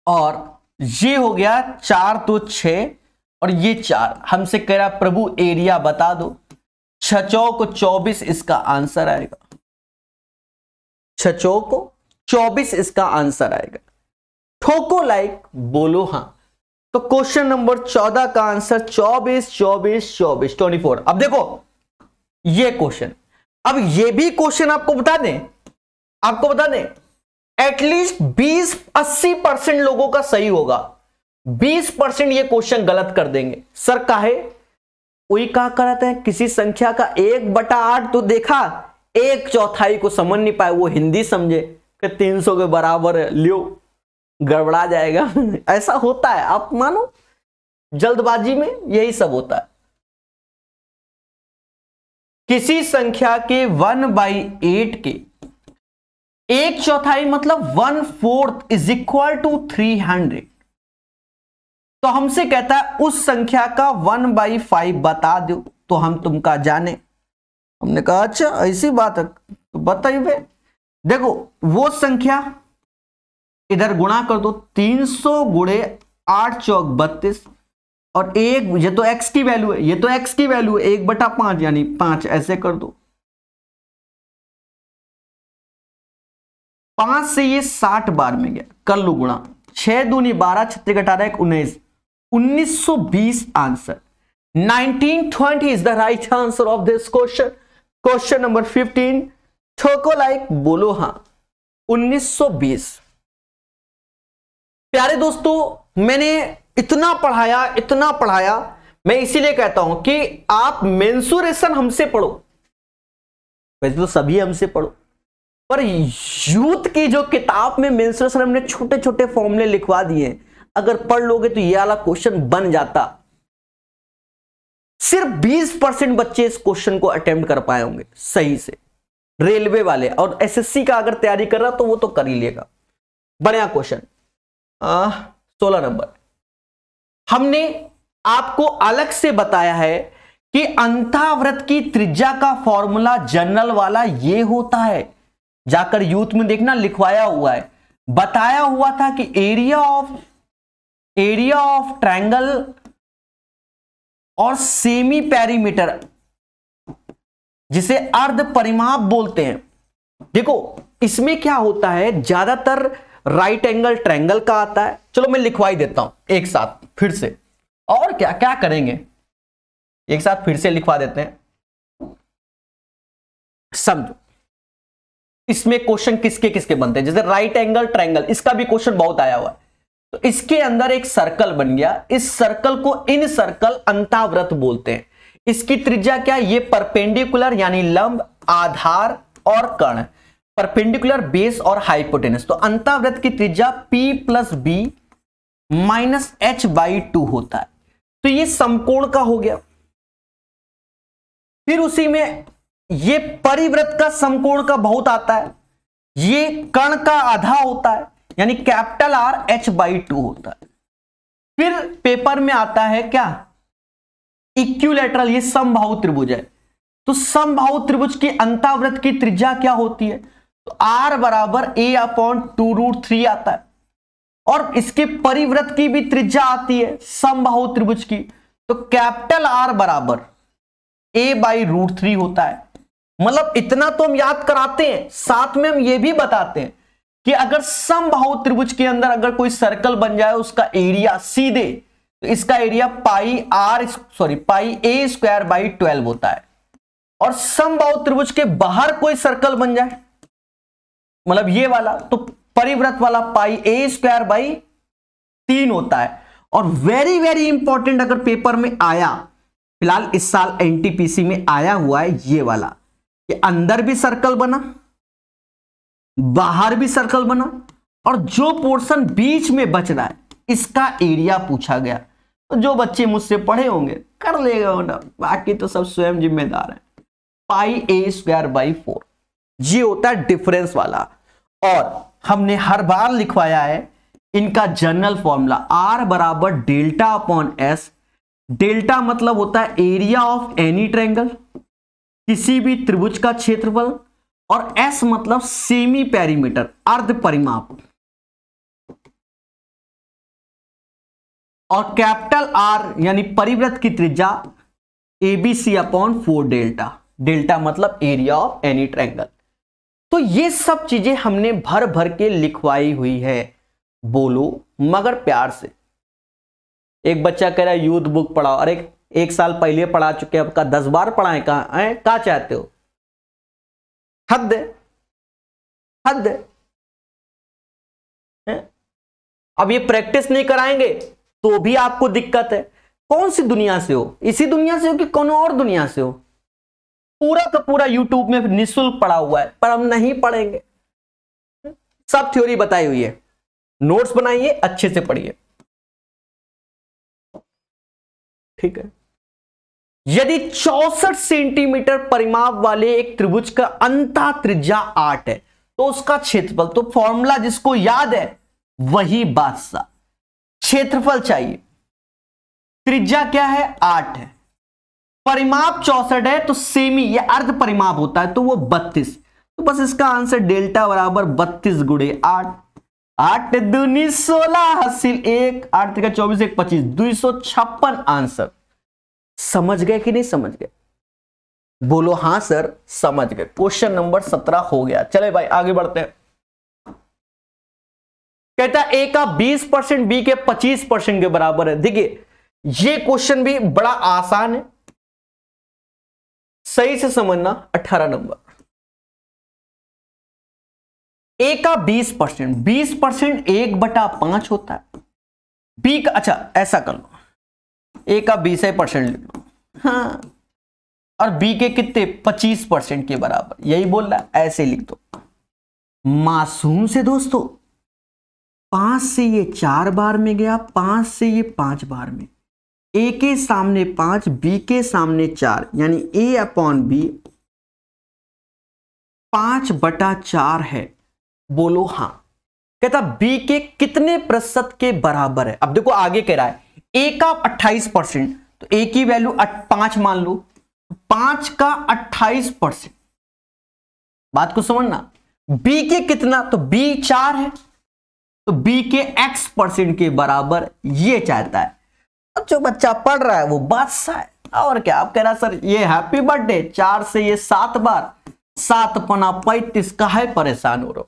और ये हो गया चार तो छ और ये चार हमसे कह रहा प्रभु एरिया बता दो छचौ को चौबीस इसका आंसर आएगा छचौ को चौबीस इसका आंसर आएगा ठोको लाइक बोलो हाँ तो क्वेश्चन नंबर चौदह का आंसर चौबीस चौबीस चौबीस ट्वेंटी फोर अब देखो ये क्वेश्चन अब ये भी क्वेश्चन आपको बता दें आपको बता दें एटलीस्ट 20 80 परसेंट लोगों का सही होगा 20 परसेंट ये क्वेश्चन गलत कर देंगे सर काहे वही कहा करते हैं किसी संख्या का एक बटा आठ तो देखा एक चौथाई को समझ नहीं पाए वो हिंदी समझे कि 300 के बराबर है लियो गड़बड़ा जाएगा <laughs> ऐसा होता है आप मानो जल्दबाजी में यही सब होता है किसी संख्या के वन बाई एट के एक चौथाई मतलब one fourth is equal to three hundred तो हमसे कहता है उस संख्या का वन बाई फाइव बता दो तो हम तुमका जाने हमने कहा अच्छा ऐसी बात है तो बताइए देखो वो संख्या इधर गुणा कर दो 300 सौ गुड़े आठ चौक बत्तीस और एक ये तो एक्स की वैल्यू है ये तो एक्स की वैल्यू है एक बटा पांच यानी पांच ऐसे कर दो पांच से ये साठ बार में गया कर लो गुणा छह दूनी बारह छत्तीस अठारह एक उन्नीस उन्नीस सौ बीस answer nineteen twenty is the right answer of this question question number fifteen छोको लाइक बोलो हाँ उन्नीस सौ बीस प्यारे दोस्तों मैंने इतना पढ़ाया इतना पढ़ाया मैं इसीलिए कहता हूं कि आप मेंसुरेशन हमसे पढ़ो वैसे तो सभी हमसे पढ़ो पर यूथ की जो किताब में मेंसुरेशन हमने छोटे छोटे फॉर्मूले लिखवा दिए अगर पढ़ लोगे तो ये वाला क्वेश्चन बन जाता सिर्फ 20 परसेंट बच्चे इस क्वेश्चन को अटेम्प्ट कर पाए होंगे सही से रेलवे वाले और एसएससी का अगर तैयारी कर रहा तो वो तो कर ही लेगा बढ़िया क्वेश्चन सोलह नंबर हमने आपको अलग से बताया है कि अंतावृत की त्रिज्या का फॉर्मूला जनरल वाला ये होता है जाकर यूथ में देखना लिखवाया हुआ है बताया हुआ था कि area of area of triangle और सेमी पैरीमीटर जिसे अर्ध परिमाप बोलते हैं देखो इसमें क्या होता है ज्यादातर राइट एंगल ट्रैंगल का आता है चलो मैं लिखवाई देता हूं एक साथ फिर से और क्या क्या करेंगे एक साथ फिर से लिखवा देते हैं समझो इसमें क्वेश्चन किसके किसके बनते हैं जैसे राइट एंगल ट्रैंगल इसका भी क्वेश्चन बहुत आया हुआ है तो इसके अंदर एक सर्कल बन गया इस सर्कल को इन सर्कल अंताव्रत बोलते हैं इसकी त्रिज्या क्या ये परपेंडिकुलर यानी लंब आधार और कर्ण परपेंडिकुलर बेस और हाइपोटेनस तो अंतावृत की त्रिज्या P plus B minus H by two होता है तो ये समकोण का हो गया फिर उसी में ये परिव्रत का समकोण का बहुत आता है ये कण का आधा होता है यानी capital R H by two होता है फिर पेपर में आता है क्या इक्यूलेटरल ये समभाव त्रिभुज है तो समभाव त्रिभुज की अंतावृत की त्रिज्या क्या होती है तो आर बराबर A upon two root three आता है और इसके परिव्रत की भी त्रिज्या आती है समबाहु त्रिभुज की तो कैपिटल आर बराबर ए बाई रूट थ्री होता है मतलब इतना तो हम याद कराते हैं साथ में हम ये भी बताते हैं कि अगर समबाहु त्रिभुज के अंदर अगर कोई सर्कल बन जाए उसका एरिया सीधे तो इसका area pi R sorry pi A square by twelve होता है और समबाहु त्रिभुज के बाहर कोई सर्कल बन जाए मतलब ये वाला तो परिव्रत वाला पाई ए स्क्वायर बाई तीन होता है और वेरी वेरी इंपॉर्टेंट अगर पेपर में आया फिलहाल इस साल एनटीपीसी में आया हुआ है ये वाला कि अंदर भी सर्कल बना बाहर भी सर्कल बना और जो पोर्शन बीच में बच रहा है इसका एरिया पूछा गया तो जो बच्चे मुझसे पढ़े होंगे कर लेगा ना बाकी तो सब स्वयं जिम्मेदार है pi A square by four ये होता है डिफरेंस वाला और हमने हर बार लिखवाया है इनका जनरल फॉर्मूला आर बराबर डेल्टा अपॉन एस डेल्टा मतलब होता है एरिया ऑफ एनी ट्रैंगल किसी भी त्रिभुज का क्षेत्रफल और एस मतलब सेमी पैरीमीटर अर्ध परिमाप और कैपिटल आर यानी परिवृत की त्रिज्या ABC upon four delta delta मतलब एरिया ऑफ एनी ट्रैंगल तो ये सब चीजें हमने भर भर के लिखवाई हुई है बोलो मगर प्यार से एक बच्चा कह रहा है यूथ बुक पढ़ाओ अरे एक साल पहले पढ़ा चुके आपका अब का दस बार पढ़ाए कहा है कहा चाहते हो हद हद है अब ये प्रैक्टिस नहीं कराएंगे तो भी आपको दिक्कत है कौन सी दुनिया से हो इसी दुनिया से हो कि कौन और दुनिया से हो पूरा का पूरा यूट्यूब में निशुल्क पड़ा हुआ है पर हम नहीं पढ़ेंगे सब थ्योरी बताई हुई है नोट्स बनाइए अच्छे से पढ़िए ठीक है यदि चौसठ सेंटीमीटर परिमाप वाले एक त्रिभुज का अंता त्रिज्या आठ है तो उसका क्षेत्रफल तो फॉर्मूला जिसको याद है वही बादशाह क्षेत्रफल चाहिए त्रिज्या क्या है आठ है परिमाप चौसठ है तो सेमी या अर्ध परिमाप होता है तो वो बत्तीस तो बस इसका आंसर डेल्टा बराबर बत्तीस गुड़े आठ आठ दूनी सोलह हासिल एक आठ चौबीस एक पच्चीस दुई सौ छप्पन आंसर समझ गए कि नहीं समझ गए बोलो हां सर समझ गए क्वेश्चन नंबर सत्रह हो गया चले भाई आगे बढ़ते हैं कहता ए का बीस परसेंट बी के पच्चीस परसेंट के बराबर है देखिए ये क्वेश्चन भी बड़ा आसान है सही से समझना 18 नंबर ए का 20 परसेंट बीस परसेंट एक बटा पांच होता है बी का अच्छा ऐसा कर लो ए का बीस परसेंट लिख लो हाँ और बी के कितने पच्चीस परसेंट के बराबर यही बोल रहा है ऐसे लिख दो मासूम से दोस्तों पांच से ये चार बार में गया पांच से ये पांच बार में ए के सामने पांच बी के सामने चार यानी ए अपॉन बी पांच बटा चार है बोलो हां कहता बी के कितने प्रतिशत के बराबर है अब देखो आगे कह रहा है ए का अट्ठाईस परसेंट तो ए की वैल्यू पांच मान लो पांच का अट्ठाईस परसेंट बात को समझना बी के कितना तो बी चार है तो बी के एक्स परसेंट के बराबर ये चाहता है अब जो बच्चा पढ़ रहा है वो बादशाह है और क्या आप कह रहा सर ये हैप्पी बर्थडे चार से ये सात बार सात पना पैतीस का है परेशान हो रहा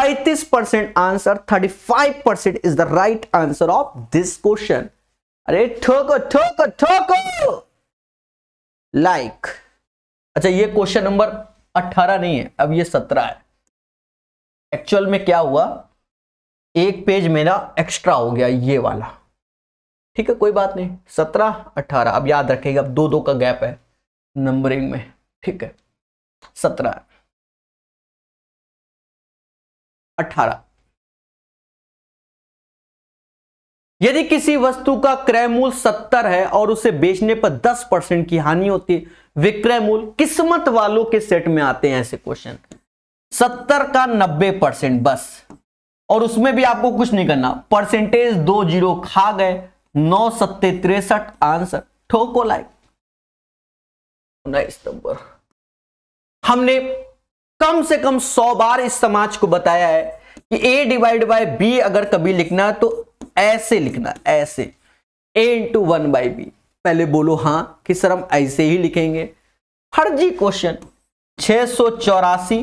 पैतीस percent answer thirty five percent is the right answer of this question अरे ठोको ठोको ठोको लाइक अच्छा ये क्वेश्चन नंबर अट्ठारह नहीं है अब ये सत्रह है एक्चुअल में क्या हुआ एक पेज मेरा एक्स्ट्रा हो गया ये वाला ठीक है कोई बात नहीं सत्रह अठारह अब याद रखेगा अब दो दो का गैप है नंबरिंग में ठीक है सत्रह अठारह यदि किसी वस्तु का क्रय मूल सत्तर है और उसे बेचने पर दस परसेंट की हानि होती है विक्रय मूल किस्मत वालों के सेट में आते हैं ऐसे क्वेश्चन सत्तर का नब्बे परसेंट बस और उसमें भी आपको कुछ नहीं करना परसेंटेज दो जीरो खा गए नौ सत्ते तिरसठ आंसर ठोको लाइक उन्नीस नंबर हमने कम से कम सौ बार इस समाज को बताया है कि ए डिवाइड बाय बी अगर कभी लिखना तो ऐसे लिखना ऐसे A into one by B पहले बोलो हां कि सर हम ऐसे ही लिखेंगे फर्जी क्वेश्चन छह सौ चौरासी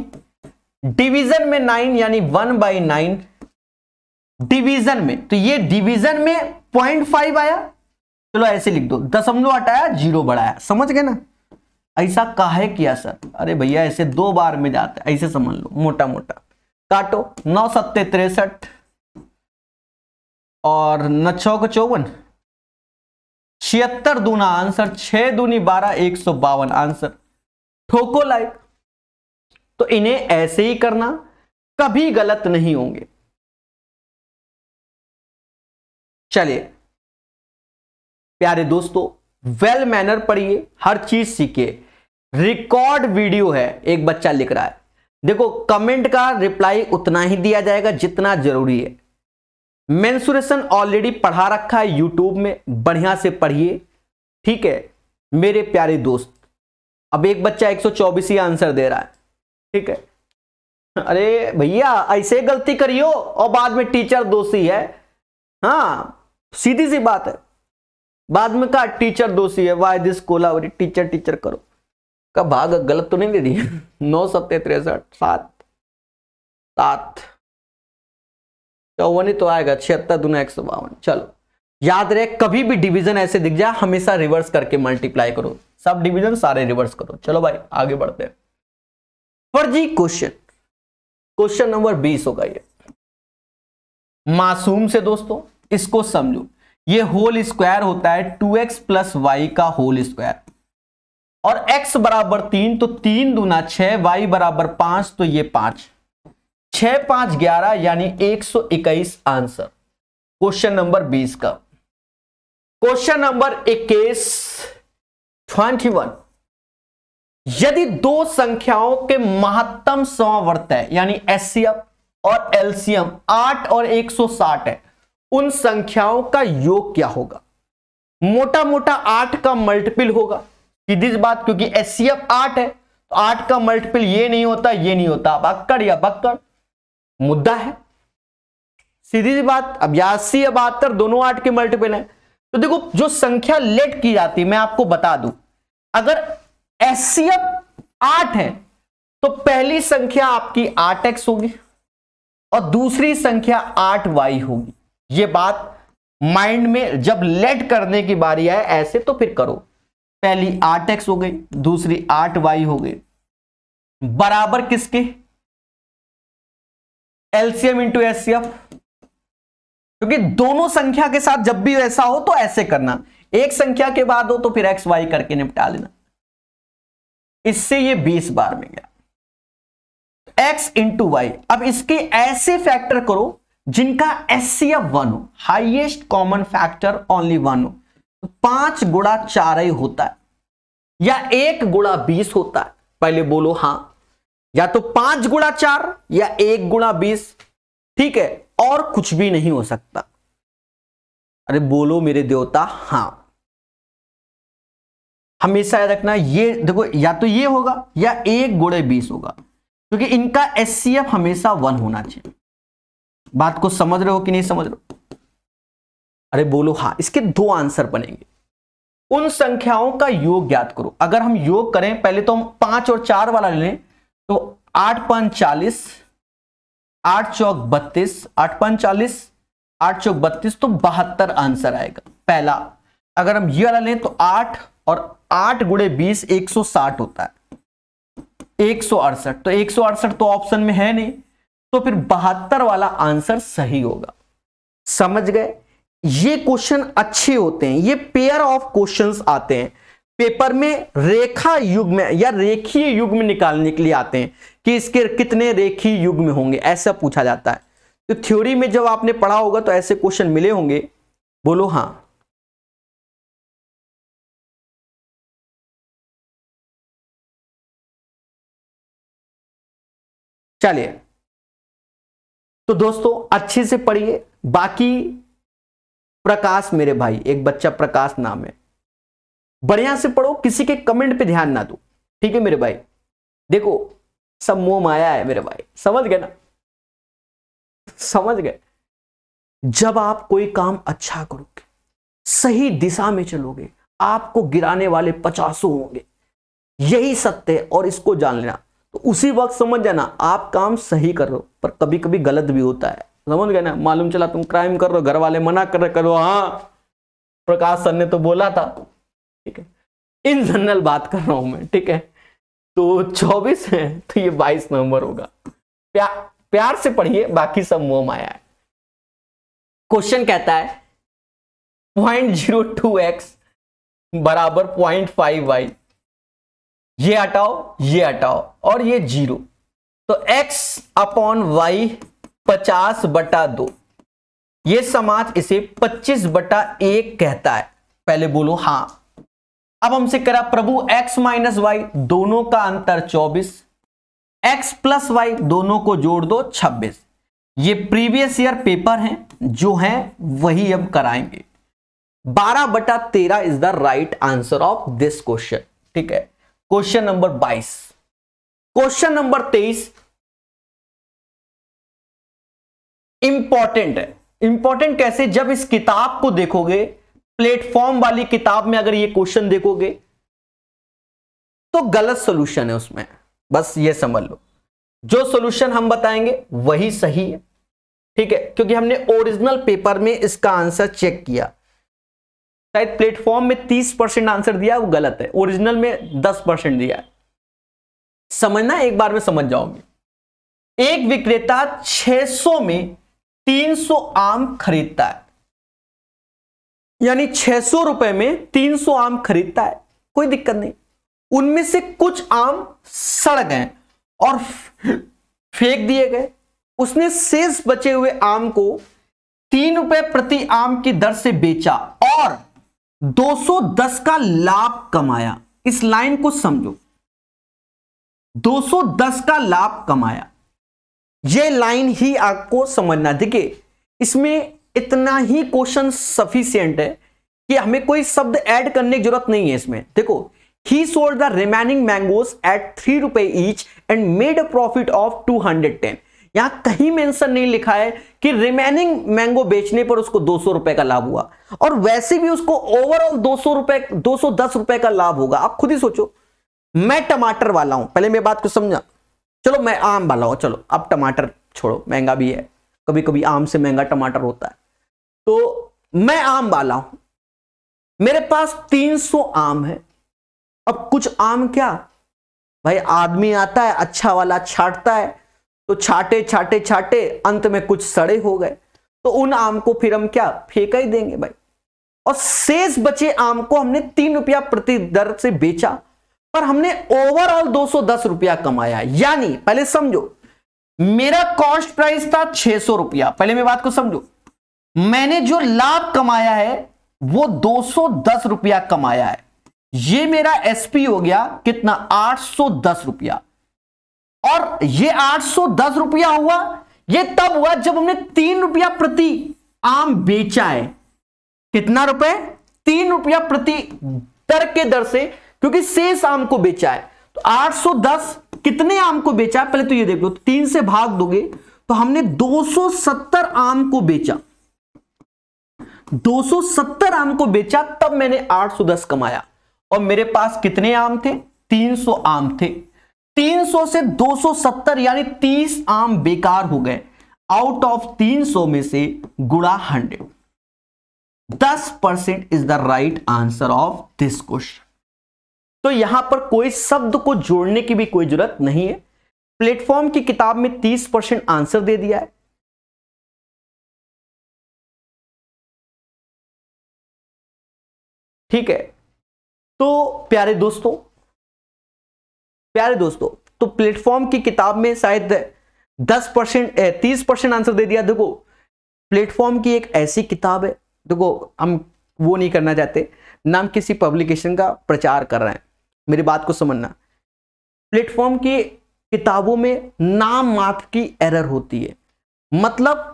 डिविजन में नाइन यानी वन बाई नाइन डिवीजन में तो ये डिवीजन में पॉइंट फाइव आया चलो ऐसे लिख दो दशमलव हटाया जीरो बढ़ाया समझ गए ना ऐसा काहे किया सर अरे भैया ऐसे दो बार में जाते ऐसे समझ लो मोटा मोटा काटो नौ सत्ते तिरसठ और न छो को चौवन छिहत्तर दूना आंसर छह दूनी बारह एक सौ बावन आंसर ठोको लाइक तो इन्हें ऐसे ही करना कभी गलत नहीं होंगे चलिए प्यारे दोस्तों वेल मैनर पढ़िए हर चीज सीखिए रिकॉर्ड वीडियो है एक बच्चा लिख रहा है देखो कमेंट का रिप्लाई उतना ही दिया जाएगा जितना जरूरी है मेंसुरेशन ऑलरेडी पढ़ा रखा है यूट्यूब में बढ़िया से पढ़िए ठीक है मेरे प्यारे दोस्त अब एक बच्चा 124 ही आंसर दे रहा है ठीक है अरे भैया ऐसे गलती करियो और बाद में टीचर दोषी है हाँ सीधी सी बात है बाद में कहा टीचर दोषी है why this Kolaveri teacher teacher करो का भाग गलत तो नहीं दे दिया <laughs> नौ सत्य तिरसठ सात सात चौवन तो आएगा छिहत्तर दूना एक सौ बावन चलो याद रहे कभी भी डिवीजन ऐसे दिख जाए हमेशा रिवर्स करके मल्टीप्लाई करो सब डिवीजन सारे रिवर्स करो चलो भाई आगे बढ़ते हैं फर्जी क्वेश्चन क्वेश्चन नंबर बीस होगा ये मासूम से दोस्तों इसको समझो ये होल स्क्वायर होता है टू एक्स प्लस वाई का होल स्क्वायर और x बराबर तीन तो तीन दूना छह वाई बराबर पांच तो ये पांच छह पांच ग्यारह यानी एक सौ इक्कीस आंसर क्वेश्चन नंबर बीस का क्वेश्चन नंबर इक्कीस ट्वेंटी वन यदि दो संख्याओं के महत्तम संवर्त है यानी एससीएफ और एलसीएम 8 और 160 है उन संख्याओं का योग क्या होगा मोटा मोटा आठ का मल्टीपल होगा सीधी बात क्योंकि एस सी एफ आठ है तो आठ का मल्टीपल ये नहीं होता ये नहीं होता अब अक्कड़ या बक्कड़ मुद्दा है सीधी सी बात अब यासी या बहत्तर दोनों आठ के मल्टीपल है तो देखो जो संख्या लेट की जाती है मैं आपको बता दूं अगर एस सी एफ आठ है तो पहली संख्या आपकी आठ एक्स होगी और दूसरी संख्या आठ वाई होगी ये बात माइंड में जब लेट करने की बारी आए ऐसे तो फिर करो पहली आठ एक्स हो गई दूसरी आठ वाई हो गई बराबर किसके एलसीएम इंटू एससीएफ क्योंकि दोनों संख्या के साथ जब भी ऐसा हो तो ऐसे करना एक संख्या के बाद हो तो फिर एक्स वाई करके निपटा लेना इससे ये बीस बार में गया एक्स इंटू वाई अब इसके ऐसे फैक्टर करो जिनका एस सी एफ वन हो highest common factor only one हो तो पांच गुड़ा चार ही होता है या एक गुड़ा बीस होता है पहले बोलो हां या तो पांच गुड़ा चार या एक गुड़ा बीस ठीक है और कुछ भी नहीं हो सकता अरे बोलो मेरे देवता हां हमेशा याद रखना ये देखो या तो ये होगा या एक गुड़े बीस होगा क्योंकि इनका एस हमेशा वन होना चाहिए बात को समझ रहे हो कि नहीं समझ रहे हो अरे बोलो हाँ इसके दो आंसर बनेंगे उन संख्याओं का योग ज्ञात करो अगर हम योग करें पहले तो हम पांच और चार वाला ले लें तो आठ पांच चालीस आठ चौक बत्तीस आठ पांच चालीस आठ चौक बत्तीस तो बहत्तर आंसर आएगा पहला अगर हम ये वाला लें तो आठ और आठ गुड़े बीस एक सौ साठ होता है एक तो एक तो ऑप्शन में है नहीं तो फिर बहत्तर वाला आंसर सही होगा समझ गए ये क्वेश्चन अच्छे होते हैं ये पेयर ऑफ क्वेश्चंस आते हैं पेपर में रेखा युग में या रेखीय युग में निकालने के लिए आते हैं कि इसके कितने रेखीय युग में होंगे ऐसा पूछा जाता है तो थ्योरी में जब आपने पढ़ा होगा तो ऐसे क्वेश्चन मिले होंगे बोलो हाँ चलिए तो दोस्तों अच्छे से पढ़िए बाकी प्रकाश मेरे भाई एक बच्चा प्रकाश नाम है बढ़िया से पढ़ो किसी के कमेंट पे ध्यान ना दो ठीक है मेरे भाई देखो सब मोह माया है मेरे भाई समझ गए ना समझ गए जब आप कोई काम अच्छा करोगे सही दिशा में चलोगे आपको गिराने वाले पचासों होंगे यही सत्य है और इसको जान लेना तो उसी वक्त समझ जाना आप काम सही कर रहे हो पर कभी कभी गलत भी होता है समझ गए ना मालूम चला तुम क्राइम कर रहे हो घर वाले मना कर रहे करो हाँ प्रकाश सर ने तो बोला था ठीक है इन जनरल बात कर रहा हूं मैं ठीक है तो चौबीस है तो ये बाईस नवंबर होगा प्या, प्यार से पढ़िए बाकी सब मोह माया है क्वेश्चन कहता है पॉइंट जीरो टू एक्स बराबर पॉइंट फाइव वाई ये हटाओ ये हटाओ और ये जीरो तो x अपॉन वाई पचास बटा दो ये समाज इसे पच्चीस बटा एक कहता है पहले बोलो हाँ अब हमसे करा प्रभु x माइनस वाई दोनों का अंतर 24 x प्लस वाई दोनों को जोड़ दो 26 ये प्रीवियस ईयर पेपर हैं जो हैं वही अब कराएंगे 12 बटा तेरह is the right answer of this question ठीक है क्वेश्चन नंबर बाईस क्वेश्चन नंबर तेईस इंपॉर्टेंट है इंपॉर्टेंट कैसे जब इस किताब को देखोगे प्लेटफॉर्म वाली किताब में अगर ये क्वेश्चन देखोगे तो गलत सोल्यूशन है उसमें बस ये समझ लो जो सोल्यूशन हम बताएंगे वही सही है ठीक है क्योंकि हमने ओरिजिनल पेपर में इसका आंसर चेक किया शायद प्लेटफॉर्म में तीस परसेंट आंसर दिया वो गलत है ओरिजिनल में दस परसेंट दिया है समझना एक बार में समझ जाओगे एक विक्रेता 600 में 300 आम खरीदता है यानी 600 रुपए में 300 आम खरीदता है कोई दिक्कत नहीं उनमें से कुछ आम सड़ गए और फेंक दिए गए उसने शेष बचे हुए आम को तीन रुपए प्रति आम की दर से बेचा और 210 का लाभ कमाया इस लाइन को समझो 210 का लाभ कमाया यह लाइन ही आपको समझना देखिए इसमें इतना ही क्वेश्चन सफिशियंट है कि हमें कोई शब्द ऐड करने की जरूरत नहीं है इसमें देखो ही sold the remaining mangoes at three रुपए each and made a profit of two hundred ten यहां कहीं मेंशन नहीं लिखा है कि रिमेनिंग मैंगो बेचने पर उसको दो सौ रुपए का लाभ हुआ और वैसे भी उसको ओवरऑल दो सौ रुपए दो सौ दस रुपए का लाभ होगा आप खुद ही सोचो मैं टमाटर वाला हूं पहले मैं बात को समझा चलो मैं आम वाला हूं चलो अब टमाटर छोड़ो महंगा भी है कभी कभी आम से महंगा टमाटर होता है तो मैं आम वाला हूं मेरे पास 300 आम है अब कुछ आम क्या भाई आदमी आता है अच्छा वाला छाटता है तो छाटे छाटे छाटे अंत में कुछ सड़े हो गए तो उन आम को फिर हम क्या फेंका ही देंगे भाई और शेष बचे आम को हमने तीन रुपया प्रति दर से बेचा पर हमने ओवरऑल दो दस रुपया कमाया यानी पहले समझो मेरा कॉस्ट प्राइस था छह सौ रुपया पहले मैं बात को समझो मैंने जो लाभ कमाया है वो दो दस रुपया कमाया है ये मेरा एसपी हो गया कितना आठ सौ दस रुपया और ये आठ सौ दस रुपया हुआ ये तब हुआ जब हमने तीन रुपया प्रति आम बेचा है कितना रुपए तीन रुपया प्रति दर के दर से क्योंकि शेष आम को बेचा है तो 810 कितने आम को बेचा है पहले तो ये देख लो तीन से भाग दोगे तो हमने 270 आम को बेचा 270 आम को बेचा तब मैंने 810 कमाया और मेरे पास कितने आम थे 300 आम थे 300 से 270 यानी 30 आम बेकार हो गए आउट ऑफ 300 में से गुड़ा हंड्रेड दस percent is the right answer of this question तो यहां पर कोई शब्द को जोड़ने की भी कोई जरूरत नहीं है प्लेटफॉर्म की किताब में 30 परसेंट आंसर दे दिया है ठीक है तो प्यारे दोस्तों प्यारे दोस्तों तो प्लेटफॉर्म की किताब में शायद दस परसेंट तीस परसेंट आंसर दे दिया देखो प्लेटफॉर्म की एक ऐसी किताब है देखो हम वो नहीं करना चाहते नाम किसी पब्लिकेशन का प्रचार कर रहे हैं मेरी बात को समझना प्लेटफॉर्म की किताबों में नाम मात्र की एरर होती है मतलब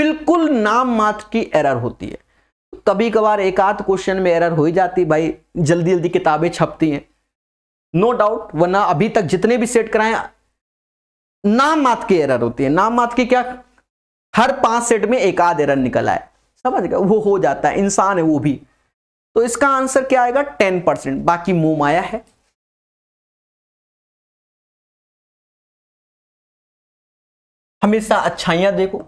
बिल्कुल नाम मात्र की एरर होती है कभी कभार एकाध क्वेश्चन में एरर हो ही जाती भाई जल्दी जल्दी किताबें छपती हैं नो डाउट वरना अभी तक जितने भी सेट कराए नाम मात की एरर होती है नाम मात की क्या हर पांच सेट में एक आध एरर निकल आए समझ गए वो हो जाता है इंसान है वो भी तो इसका आंसर क्या आएगा टेन परसेंट बाकी मोम माया है हमेशा अच्छाइयां देखो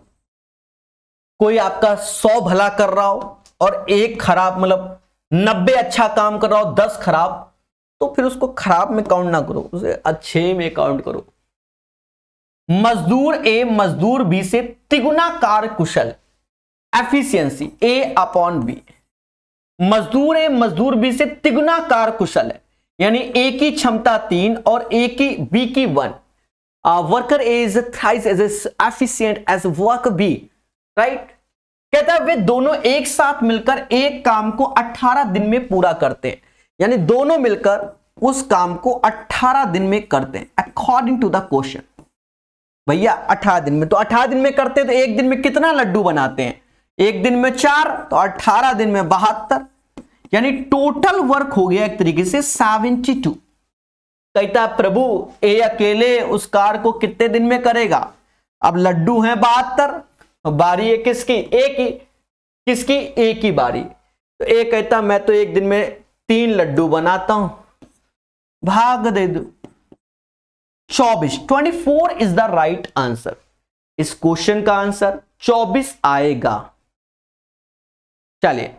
कोई आपका सौ भला कर रहा हो और एक खराब मतलब नब्बे अच्छा काम कर रहा हो दस खराब तो फिर उसको खराब में काउंट ना करो उसे अच्छे में काउंट करो मजदूर ए मजदूर बी से तिगुना कार्य कुशल एफिशिएंसी ए अपॉन बी मजदूर ए मजदूर बी से तिगुना कार कुशल है यानी ए की क्षमता तीन और ए की बी की one worker A is thrice as efficient as work B right कहता है वे दोनों एक साथ मिलकर एक काम को 18 दिन में पूरा करते हैं यानी दोनों मिलकर उस काम को 18 दिन में करते हैं अकॉर्डिंग टू द क्वेश्चन भैया 18 दिन में तो 18 दिन में करते हैं तो एक दिन में कितना लड्डू बनाते हैं एक दिन में चार तो 18 दिन में बहत्तर यानी टोटल वर्क हो गया एक तरीके से टू कहता प्रभु ए अकेले उस कार को कितने दिन में करेगा अब लड्डू है बहत्तर तो बारी है किसकी एक ही किसकी एक ही बारी तो एक कहता मैं तो एक दिन में तीन लड्डू बनाता हूं भाग दे दो चौबीस twenty four is the right answer इस क्वेश्चन का आंसर चौबीस आएगा चलिए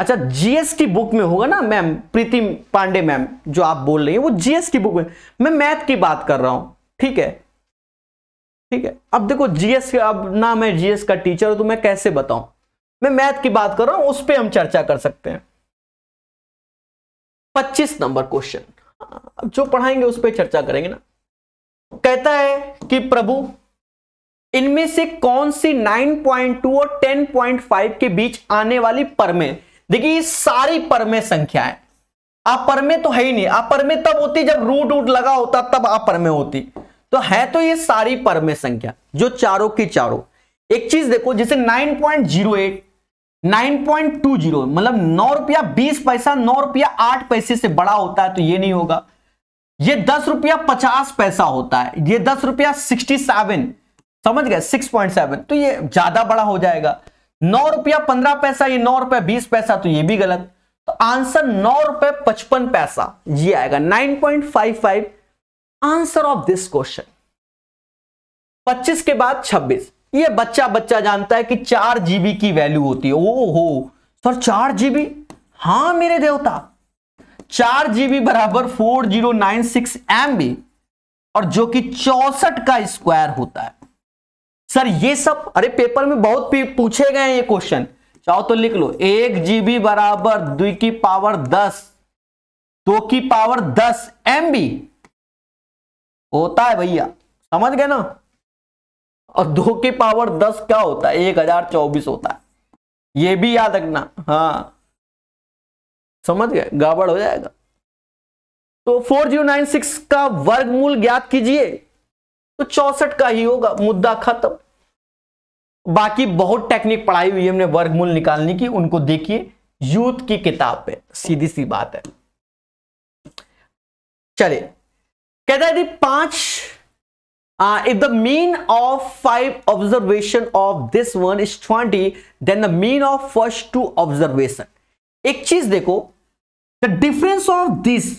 अच्छा जीएसटी बुक में होगा ना मैम प्रीति पांडे मैम जो आप बोल रही हैं वो जीएसटी बुक में मैं मैथ की बात कर रहा हूं ठीक है ठीक है अब देखो जीएस अब ना मैं जीएस का टीचर हूं तो मैं कैसे बताऊं मैं मैथ की बात कर रहा हूं उस पर हम चर्चा कर सकते हैं पच्चीस नंबर क्वेश्चन अब जो पढ़ाएंगे उस पर चर्चा करेंगे ना कहता है कि प्रभु इनमें से कौन सी 9.2 और 10.5 के बीच आने वाली परमे देखिए ये सारी परमे संख्या है अपरमे तो है ही नहीं अपरमे तब होती जब रूट रूट लगा होता तब अपरमे होती तो है तो ये सारी परमे संख्या जो चारों की चारों एक चीज देखो जैसे 9.08 9.20 पॉइंट टू जीरो मतलब नौ रुपया बीस पैसा नौ रुपया आठ पैसे से बड़ा होता है तो ये नहीं होगा ये दस रुपया पचास पैसा होता है ये दस रुपया सिक्सटी सेवन समझ गए सिक्स पॉइंट सेवन तो ये ज्यादा बड़ा हो जाएगा नौ रुपया पंद्रह पैसा ये नौ रुपया बीस पैसा तो ये भी गलत तो आंसर नौ रुपये पचपन पैसा ये आएगा nine point five five answer of this question पच्चीस के बाद छब्बीस ये बच्चा बच्चा जानता है कि चार जीबी की वैल्यू होती है ओ हो सर चार जीबी हां मेरे देवता चार जीबी बराबर four zero nine six M B और जो कि चौसठ का स्क्वायर होता है सर ये सब अरे पेपर में बहुत पूछे गए ये क्वेश्चन चाहो तो लिख लो एक जीबी बराबर दो की पावर दस दो की पावर दस एम बी होता है भैया समझ गए ना और दो की पावर दस क्या होता है एक हजार चौबीस होता है ये भी याद रखना हाँ समझ गए गड़बड़ हो जाएगा तो फोर जीरो नाइन सिक्स का वर्गमूल ज्ञात कीजिए तो चौसठ का ही होगा मुद्दा खत्म बाकी बहुत टेक्निक पढ़ाई हुई हमने वर्गमूल निकालने की उनको देखिए यूथ की किताब पे सीधी सी बात है चलिए कहता है यदि पांच if the mean of five observation of this one one is 20, then the mean of first two एक चीज देखो the difference of this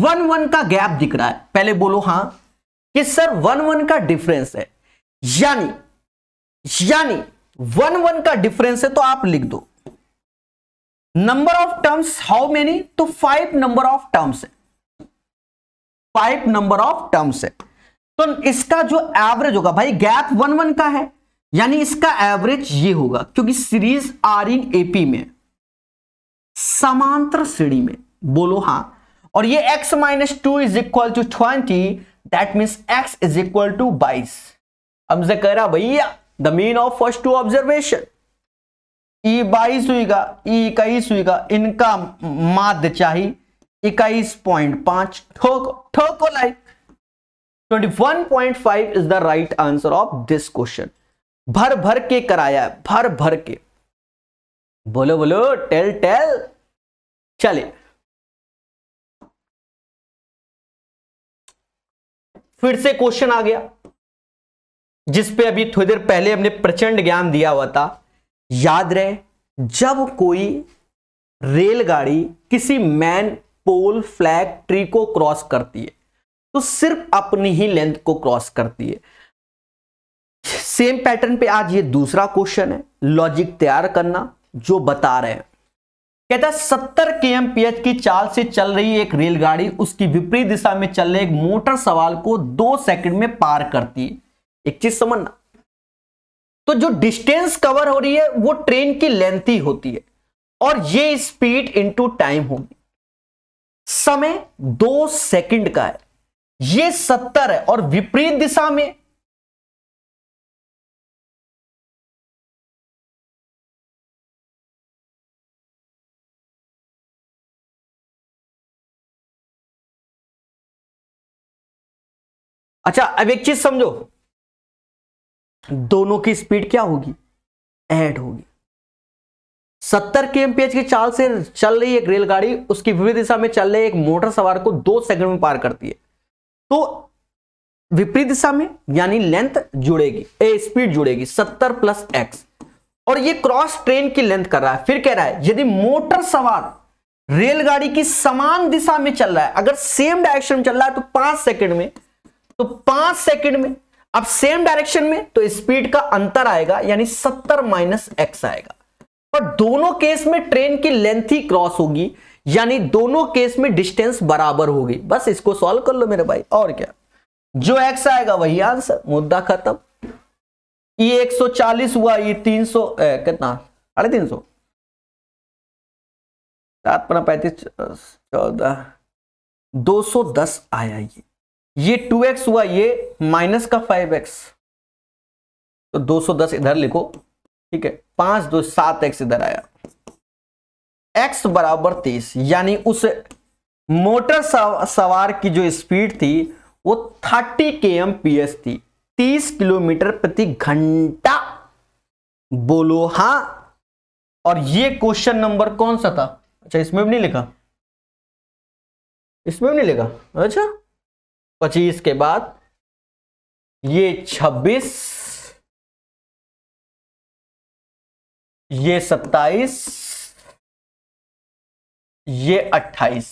one one का गैप दिख रहा है पहले बोलो हां कि सर वन वन का डिफरेंस है यानी यानी वन वन का डिफरेंस है तो आप लिख दो number of terms how many तो फाइव नंबर ऑफ टर्म्स है फाइव नंबर ऑफ टर्म्स है तो इसका जो एवरेज होगा भाई गैप वन वन का है यानी इसका एवरेज ये होगा क्योंकि सीरीज आर इन एपी में समांतर श्रेणी में बोलो हां और ये x minus two is equal to twenty that means x is equal to बाईस हमसे कह रहा भैया the mean of first two observation ई बाईस हुईगा ई e इक्कीस हुईगा इनका माध्य चाहिए इक्कीस पॉइंट पांच ठोको ठोको like 21.5 is the right answer of this question भर भर के कराया भर भर के बोलो बोलो टेल टेल चले फिर से क्वेश्चन आ गया जिसपे अभी थोड़ी देर पहले हमने प्रचंड ज्ञान दिया हुआ था याद रहे जब कोई रेलगाड़ी किसी मैन पोल फ्लैग ट्री को क्रॉस करती है तो सिर्फ अपनी ही लेंथ को क्रॉस करती है सेम पैटर्न पे आज ये दूसरा क्वेश्चन है लॉजिक तैयार करना जो बता रहे हैं कहता है सत्तर के एम की चाल से चल रही एक रेलगाड़ी उसकी विपरीत दिशा में चल रहे एक मोटर सवाल को दो सेकंड में पार करती है एक चीज समझना तो जो डिस्टेंस कवर हो रही है वो ट्रेन की लेंथ ही होती है और ये स्पीड इनटू टाइम होगी समय दो सेकंड का है ये सत्तर है और विपरीत दिशा में अच्छा अब एक चीज समझो दोनों की स्पीड क्या होगी ऐड होगी सत्तर के एमपीएच की चाल से चल रही एक रेलगाड़ी उसकी विपरीत दिशा में चल रही एक मोटर सवार को दो सेकंड में पार करती है तो विपरीत दिशा में यानी लेंथ जुड़ेगी ए स्पीड जुड़ेगी 70 प्लस एक्स और ये क्रॉस ट्रेन की लेंथ कर रहा है फिर कह रहा है यदि मोटर सवार रेलगाड़ी की समान दिशा में चल रहा है अगर सेम डायरेक्शन में चल रहा है तो पांच सेकंड में तो पांच सेकंड में अब सेम डायरेक्शन में तो स्पीड का अंतर आएगा यानी सत्तर माइनस एक्स आएगा और दोनों केस में ट्रेन की लेंथ ही क्रॉस होगी यानी दोनों केस में डिस्टेंस बराबर होगी बस इसको सॉल्व कर लो मेरे भाई और क्या जो एक्स आएगा वही आंसर मुद्दा खत्म ये 140 हुआ ये 300 सौ कितना साढ़े तीन सौ सात पंद्रह पैंतीस चौदह दो सौ दस आया ये ये टू एक्स हुआ ये माइनस का फाइव एक्स तो दो सौ दस इधर लिखो ठीक है पांच दो सात एक्स इधर आया एक्स बराबर तीस यानी उस मोटर सवार की जो स्पीड थी वो थर्टी के एम पी एस थी तीस किलोमीटर प्रति घंटा बोलो हा और ये क्वेश्चन नंबर कौन सा था अच्छा इसमें भी नहीं लिखा इसमें भी नहीं लिखा अच्छा पच्चीस के बाद ये छब्बीस ये सत्ताईस ये अट्ठाईस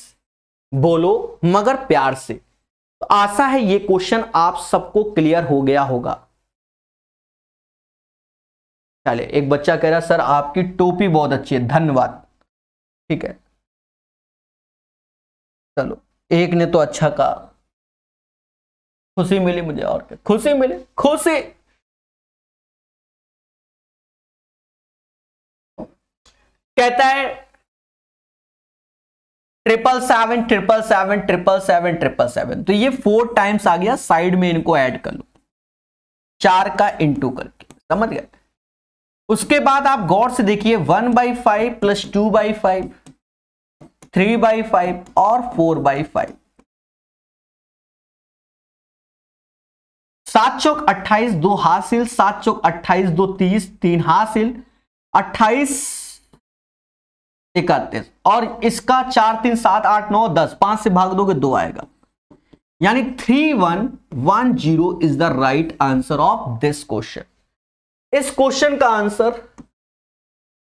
बोलो मगर प्यार से तो आशा है ये क्वेश्चन आप सबको क्लियर हो गया होगा चले एक बच्चा कह रहा सर आपकी टोपी बहुत अच्छी है धन्यवाद ठीक है चलो एक ने तो अच्छा कहा खुशी मिली मुझे और क्या खुशी मिली खुशी कहता है triple seven triple seven triple seven triple seven तो ये फोर टाइम्स आ गया साइड में इनको ऐड कर लो चार का इंटू करके समझ गए उसके बाद आप गौर से देखिए one by five plus two by five three by five और फोर बाई फाइव सात चौक अट्ठाईस दो हासिल सात चौक अट्ठाईस दो तीस तीन हासिल अट्ठाईस इकतीस और इसका चार तीन सात आठ नौ दस पांच से भाग दोगे दो आएगा यानी three one one zero is the right answer of this question इस क्वेश्चन का आंसर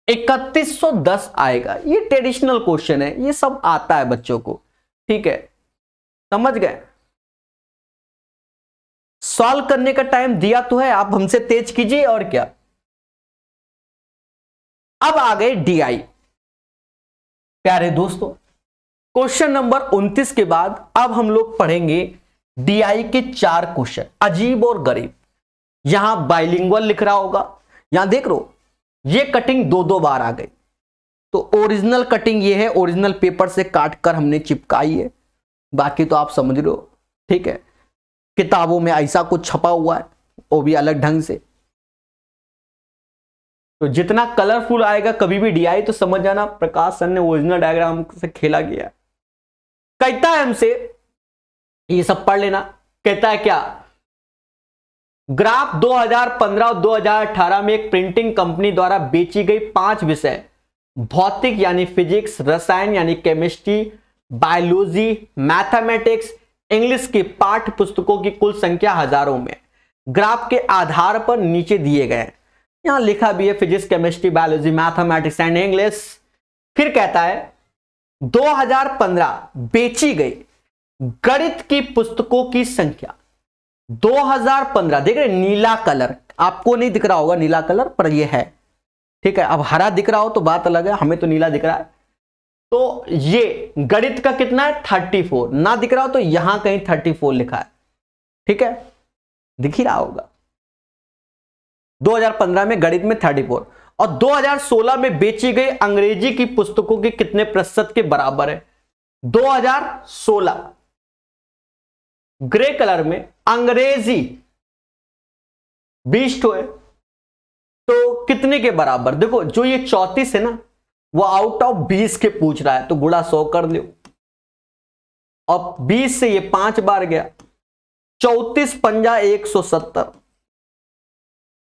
इकतीस सौ दस आएगा ये ट्रेडिशनल क्वेश्चन है ये सब आता है बच्चों को ठीक है समझ गए सॉल्व करने का टाइम दिया तो है आप हमसे तेज कीजिए और क्या अब आ गए डीआई प्यारे दोस्तों क्वेश्चन नंबर 29 के बाद अब हम लोग पढ़ेंगे डीआई के चार क्वेश्चन अजीब और गरीब यहां बाइलिंगुअल लिख रहा होगा यहां देख लो ये कटिंग दो दो बार आ गई तो ओरिजिनल कटिंग ये है ओरिजिनल पेपर से काट कर हमने चिपकाई है बाकी तो आप समझ लो ठीक है किताबों में ऐसा कुछ छपा हुआ है वो भी अलग ढंग से तो जितना कलरफुल आएगा कभी भी डीआई तो समझ जाना प्रकाश सर ने ओरिजिनल डायग्राम से खेला गया कहता है हमसे ये सब पढ़ लेना कहता है क्या ग्राफ 2015 और 2018 में एक प्रिंटिंग कंपनी द्वारा बेची गई पांच विषय भौतिक यानी फिजिक्स रसायन यानी केमिस्ट्री बायोलॉजी मैथमेटिक्स इंग्लिश की पाठ्य पुस्तकों की कुल संख्या हजारों में ग्राफ के आधार पर नीचे दिए गए हैं यहाँ लिखा भी है physics chemistry biology mathematics and English फिर कहता है 2015 बेची गई गणित की पुस्तकों की संख्या 2015 देख रहे नीला कलर आपको नहीं दिख रहा होगा नीला कलर पर यह है ठीक है अब हरा दिख रहा हो तो बात अलग है हमें तो नीला दिख रहा है तो ये गणित का कितना है 34 ना दिख रहा हो तो यहां कहीं 34 लिखा है ठीक है दिख ही रहा होगा 2015 में गणित में 34 और 2016 में बेची गई अंग्रेजी की पुस्तकों के कितने प्रतिशत के बराबर है 2016 ग्रे कलर में अंग्रेजी बीस है तो कितने के बराबर देखो जो ये चौतीस है ना वो आउट ऑफ बीस के पूछ रहा है तो गुड़ा सौ कर दो और बीस से ये पांच बार गया चौतीस पंजा एक सौ सत्तर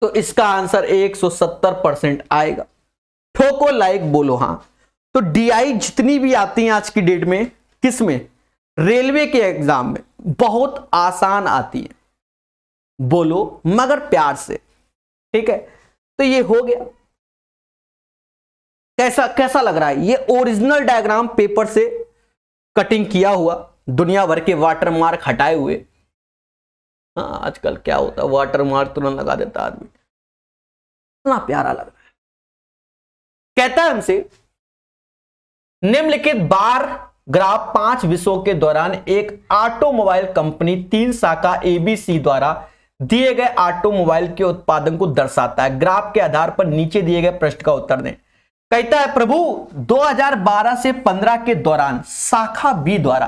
तो इसका आंसर 170 परसेंट आएगा ठोको लाइक बोलो हाँ तो डीआई जितनी भी आती हैं आज की डेट में किस में रेलवे के एग्जाम में बहुत आसान आती है बोलो मगर प्यार से ठीक है तो ये हो गया कैसा कैसा लग रहा है ये ओरिजिनल डायग्राम पेपर से कटिंग किया हुआ दुनिया भर के वाटरमार्क हटाए हुए हाँ आजकल क्या होता है वाटर मार्क तुरंत लगा देता आदमी इतना प्यारा लग रहा है कहता है हमसे निम्नलिखित बार ग्राफ पांच विषयों के दौरान एक ऑटोमोबाइल कंपनी तीन शाखा एबीसी द्वारा दिए गए ऑटोमोबाइल के उत्पादन को दर्शाता है ग्राफ के आधार पर नीचे दिए गए प्रश्न का उत्तर दें कहता है प्रभु 2012 से 15 के दौरान शाखा बी द्वारा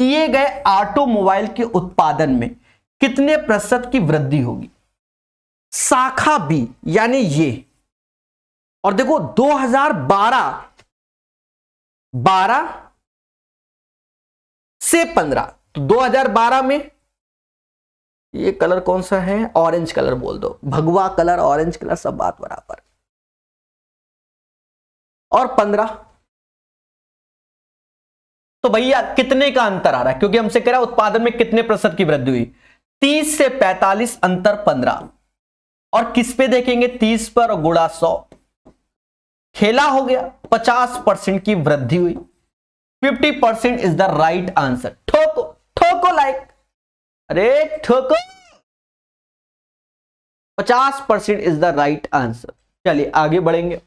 किए गए ऑटोमोबाइल के उत्पादन में कितने प्रतिशत की वृद्धि होगी शाखा बी यानी ये और देखो 2012 12 से 15 तो 2012 में ये कलर कौन सा है ऑरेंज कलर बोल दो भगवा कलर ऑरेंज कलर सब बात बराबर और 15 तो भैया कितने का अंतर आ रहा है क्योंकि हमसे कह रहा है उत्पादन में कितने प्रतिशत की वृद्धि हुई 30 से पैतालीस अंतर पंद्रह और किस पे देखेंगे तीस पर गुड़ा सौ खेला हो गया पचास परसेंट की वृद्धि हुई fifty percent is the right answer ठोको ठोको लाइक अरे ठोको पचास percent is the right answer चलिए आगे बढ़ेंगे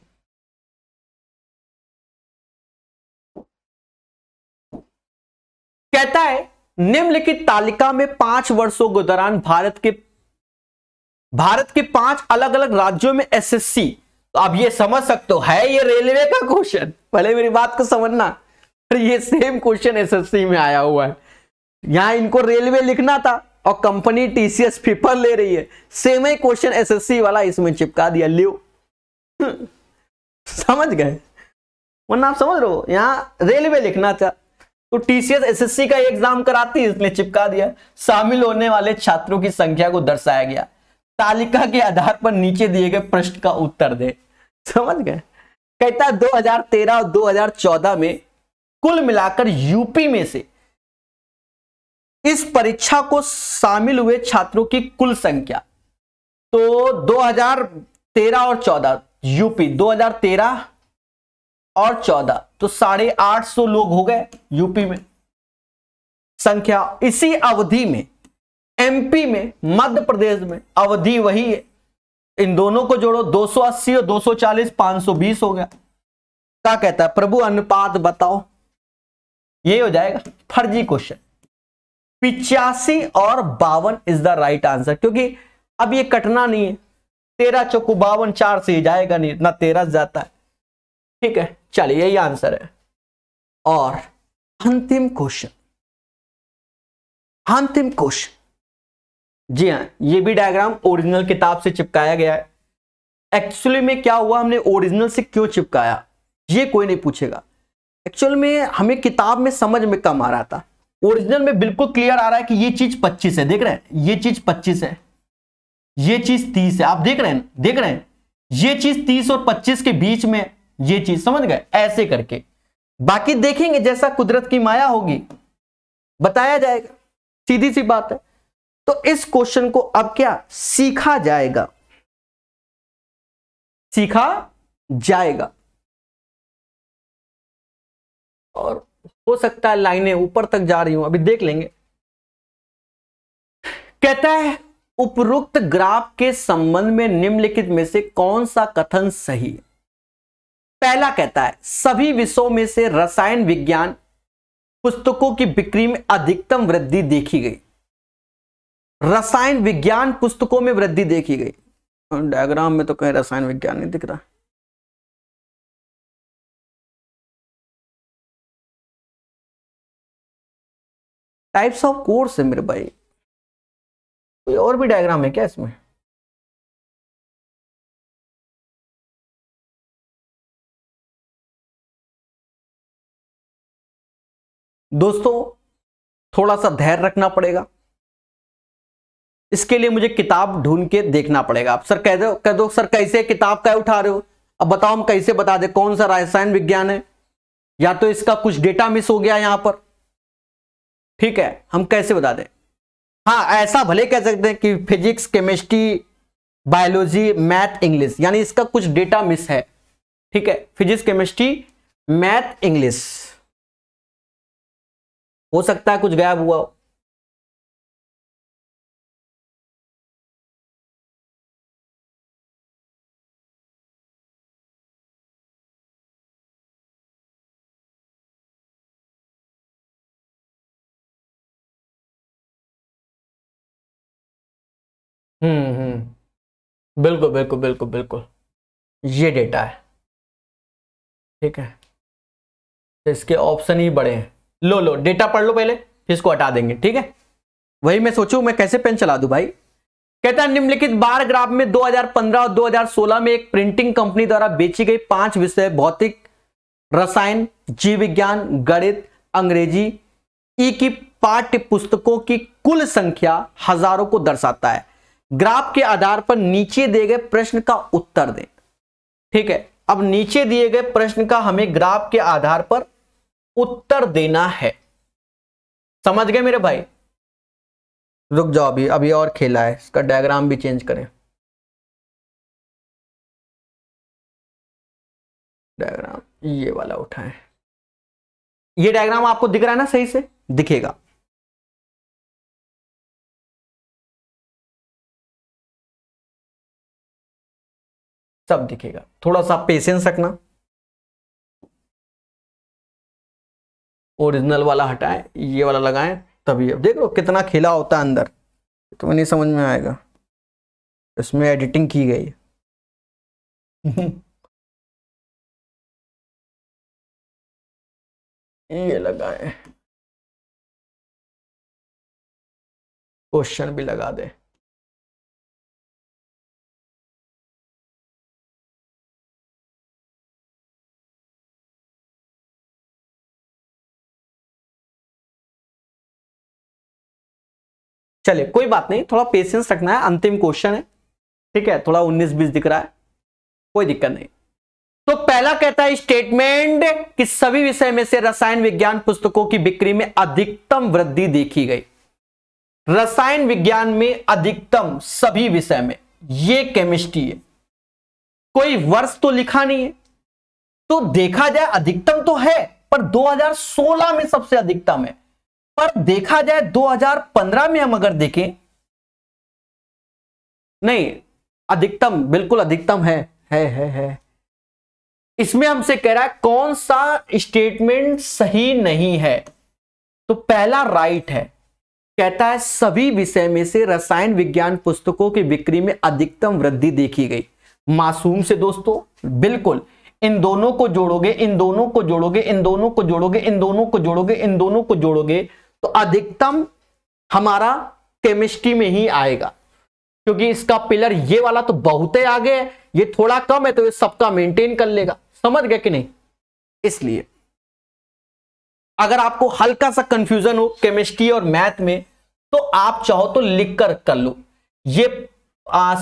कहता है निम्नलिखित तालिका में पांच वर्षों के दौरान भारत के भारत के पांच अलग अलग राज्यों में एसएससी तो आप ये समझ सकते हो है ये रेलवे का क्वेश्चन पहले मेरी बात को समझना पर ये सेम क्वेश्चन एसएससी में आया हुआ है यहां इनको रेलवे लिखना था और कंपनी टीसीएस पेपर ले रही है सेम ही क्वेश्चन एसएससी वाला इसमें चिपका दिया लियो <laughs> समझ गए वरना आप समझ रहे हो यहां रेलवे लिखना था तो टीसीएस एसएससी का एग्जाम कराती है इसलिए चिपका दिया शामिल होने वाले छात्रों की संख्या को दर्शाया गया तालिका के आधार पर नीचे दिए गए प्रश्न का उत्तर दे समझ गए कहता 2013 और 2014 में कुल मिलाकर यूपी में से इस परीक्षा को शामिल हुए छात्रों की कुल संख्या तो 2013 और 14 यूपी 2013 और चौदह तो साढ़े आठ सौ लोग हो गए यूपी में संख्या इसी अवधि में एमपी में मध्य प्रदेश में अवधि वही है इन दोनों को जोड़ो 280 और 240 520 हो गया क्या कहता है प्रभु अनुपात बताओ ये हो जाएगा फर्जी क्वेश्चन पिचासी और बावन इज द राइट आंसर क्योंकि अब ये कटना नहीं है तेरह चौको बावन चार से ही जाएगा नहीं ना तेरह जाता है ठीक है चलिए यही आंसर है और अंतिम क्वेश्चन अंतिम क्वेश्चन जी हाँ ये भी डायग्राम ओरिजिनल किताब से चिपकाया गया है एक्चुअली में क्या हुआ हमने ओरिजिनल से क्यों चिपकाया ये कोई नहीं पूछेगा एक्चुअल में हमें किताब में समझ में कम आ रहा था ओरिजिनल में बिल्कुल क्लियर आ रहा है कि ये चीज 25 है देख रहे हैं ये चीज 25 है ये चीज 30 है आप देख रहे हैं देख रहे हैं ये चीज 30 और 25 के बीच में ये चीज समझ गए ऐसे करके बाकी देखेंगे जैसा कुदरत की माया होगी बताया जाएगा सीधी सी बात है तो इस क्वेश्चन को अब क्या सीखा जाएगा सीखा जाएगा और हो सकता है लाइनें ऊपर तक जा रही हूं अभी देख लेंगे कहता है उपरोक्त ग्राफ के संबंध में निम्नलिखित में से कौन सा कथन सही है पहला कहता है सभी विषयों में से रसायन विज्ञान पुस्तकों की बिक्री में अधिकतम वृद्धि देखी गई रसायन विज्ञान पुस्तकों में वृद्धि देखी गई डायग्राम में तो कहीं रसायन विज्ञान नहीं दिख रहा टाइप्स ऑफ कोर्स है मेरे भाई कोई और भी डायग्राम है क्या इसमें दोस्तों थोड़ा सा धैर्य रखना पड़ेगा इसके लिए मुझे किताब ढूंढ के देखना पड़ेगा आप सर कह दो कह दो सर कैसे किताब का उठा रहे हो अब बताओ हम कैसे बता दे कौन सा रसायन विज्ञान है या तो इसका कुछ डेटा मिस हो गया यहां पर ठीक है हम कैसे बता दें हाँ ऐसा भले कह सकते हैं कि physics chemistry biology math English यानी इसका कुछ डेटा मिस है ठीक है फिजिक्स केमिस्ट्री मैथ इंग्लिश हो सकता है कुछ गायब हुआ हो हम्म हम्म बिल्कुल बिल्कुल बिल्कुल बिल्कुल ये डेटा है ठीक है इसके ऑप्शन ही बड़े हैं लो लो डेटा पढ़ लो पहले फिर इसको हटा देंगे ठीक है वही मैं सोचू मैं कैसे पेन चला दू भाई कहता है निम्नलिखित बार ग्राफ में 2015 और 2016 में एक प्रिंटिंग कंपनी द्वारा बेची गई पांच विषय भौतिक रसायन जीव विज्ञान गणित अंग्रेजी ई की पाठ्य पुस्तकों की कुल संख्या हजारों को दर्शाता है ग्राफ के आधार पर नीचे दिए गए प्रश्न का उत्तर दें ठीक है अब नीचे दिए गए प्रश्न का हमें ग्राफ के आधार पर उत्तर देना है समझ गए मेरे भाई रुक जाओ अभी अभी और खेला है इसका डायग्राम भी चेंज करें डायग्राम ये वाला उठाएं ये डायग्राम आपको दिख रहा है ना सही से दिखेगा सब दिखेगा थोड़ा सा पेशेंस रखना ओरिजिनल वाला हटाएं ये वाला लगाएं तभी अब देख लो कितना खिला होता है अंदर तुम्हें नहीं समझ में आएगा इसमें एडिटिंग की गई <laughs> ये लगाएं क्वेश्चन भी लगा दें चलिए कोई बात नहीं थोड़ा पेशेंस रखना है अंतिम क्वेश्चन है ठीक है थोड़ा उन्नीस बीस दिख रहा है कोई दिक्कत नहीं तो पहला कहता है स्टेटमेंट कि सभी विषय में से रसायन विज्ञान पुस्तकों की बिक्री में अधिकतम वृद्धि देखी गई रसायन विज्ञान में अधिकतम सभी विषय में ये केमिस्ट्री है कोई वर्ष तो लिखा नहीं है तो देखा जाए अधिकतम तो है पर 2016 में सबसे अधिकतम है पर देखा जाए 2015 में हम अगर देखें नहीं अधिकतम बिल्कुल अधिकतम है है है है इसमें हमसे कह रहा है कौन सा स्टेटमेंट सही नहीं है तो पहला राइट है कहता है सभी विषय में से रसायन विज्ञान पुस्तकों की बिक्री में अधिकतम वृद्धि देखी गई मासूम से दोस्तों बिल्कुल इन दोनों को जोड़ोगे इन दोनों को जोड़ोगे इन दोनों को जोड़ोगे इन दोनों को जोड़ोगे इन दोनों को जोड़ोगे तो अधिकतम हमारा केमिस्ट्री में ही आएगा क्योंकि इसका पिलर ये वाला तो बहुत ही आगे है ये थोड़ा कम है तो ये सबका मेंटेन कर लेगा समझ गया कि नहीं इसलिए अगर आपको हल्का सा कंफ्यूजन हो केमिस्ट्री और मैथ में तो आप चाहो तो लिख कर कर लो ये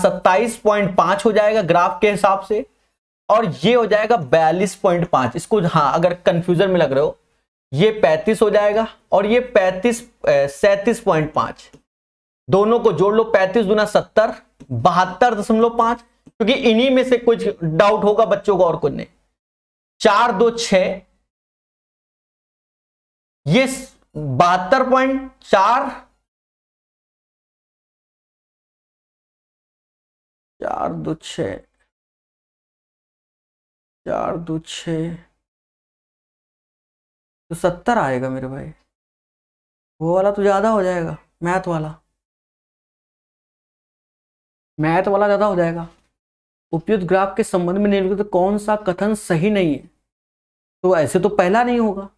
सत्ताईस पॉइंट पांच हो जाएगा ग्राफ के हिसाब से और ये हो जाएगा बयालीस पॉइंट पांच इसको हाँ अगर कंफ्यूजन में लग रहे हो ये पैंतीस हो जाएगा और ये पैंतीस सैतीस पॉइंट पांच दोनों को जोड़ लो पैंतीस दुना सत्तर बहत्तर दशमलव पांच क्योंकि इन्हीं में से कुछ डाउट होगा बच्चों को और कुछ नहीं चार दो छ ये बहत्तर पॉइंट चार चार दो छ चार दो छ तो सत्तर आएगा मेरे भाई वो वाला तो ज़्यादा हो जाएगा मैथ वाला मैथ वाला ज़्यादा हो जाएगा उपयुक्त ग्राफ के संबंध में निर्मित तो कौन सा कथन सही नहीं है तो ऐसे तो पहला नहीं होगा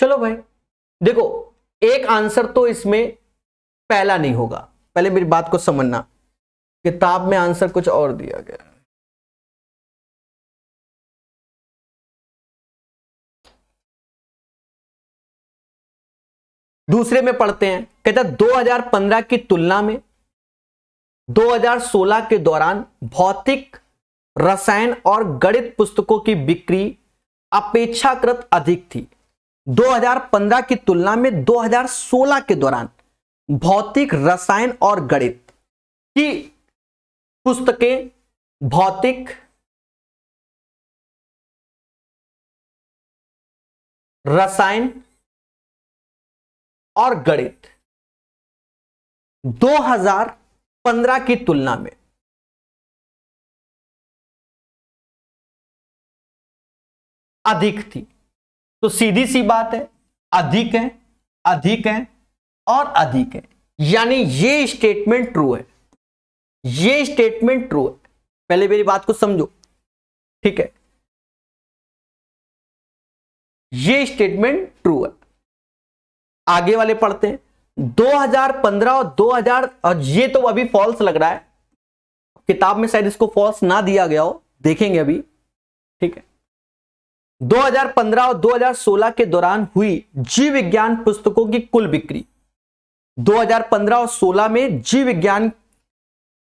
चलो भाई देखो एक आंसर तो इसमें पहला नहीं होगा पहले मेरी बात को समझना किताब में आंसर कुछ और दिया गया दूसरे में पढ़ते हैं कहता 2015 की तुलना में 2016 के दौरान भौतिक रसायन और गणित पुस्तकों की बिक्री अपेक्षाकृत अधिक थी 2015 की तुलना में 2016 के दौरान भौतिक रसायन और गणित की पुस्तकें भौतिक रसायन और गणित 2015 की तुलना में अधिक थी तो सीधी सी बात है अधिक है अधिक है और अधिक है यानी ये स्टेटमेंट ट्रू है ये स्टेटमेंट ट्रू है पहले मेरी बात को समझो ठीक है ये स्टेटमेंट ट्रू है आगे वाले पढ़ते हैं 2015 और 2000 और ये तो अभी फॉल्स लग रहा है किताब में शायद इसको फॉल्स ना दिया गया हो देखेंगे अभी ठीक है 2015 और 2016 के दौरान हुई जीव विज्ञान पुस्तकों की कुल बिक्री 2015 और 16 में जीव विज्ञान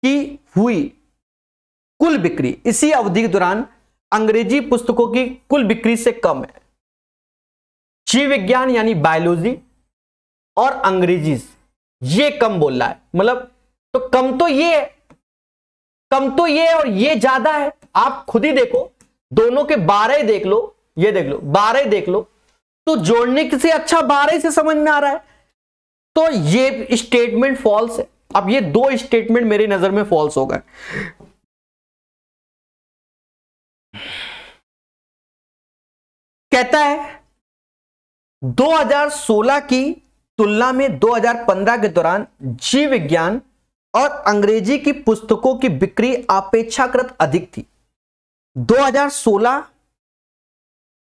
की हुई कुल बिक्री इसी अवधि के दौरान अंग्रेजी पुस्तकों की कुल बिक्री से कम है जीव विज्ञान यानी बायोलॉजी और अंग्रेजी ये कम बोल रहा है मतलब तो कम तो ये है कम तो ये और ये ज्यादा है आप खुद ही देखो दोनों के बारह देख लो ये देख लो बारह देख लो तो जोड़ने से अच्छा बारह से समझ में आ रहा है तो ये स्टेटमेंट फॉल्स है अब ये दो स्टेटमेंट मेरी नजर में फॉल्स हो गए कहता है 2016 की तुलना में 2015 के दौरान जीव विज्ञान और अंग्रेजी की पुस्तकों की बिक्री अपेक्षाकृत अधिक थी 2016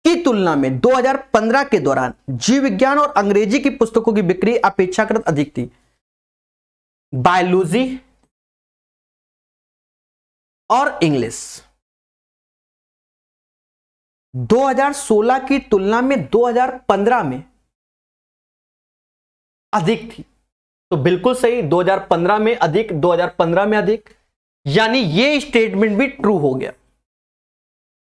की तुलना में 2015 के दौरान जीव विज्ञान और अंग्रेजी की पुस्तकों की बिक्री अपेक्षाकृत अधिक थी बायोलॉजी और इंग्लिश 2016 की तुलना में 2015 में अधिक थी तो बिल्कुल सही 2015 में अधिक 2015 में अधिक यानी यह स्टेटमेंट भी ट्रू हो गया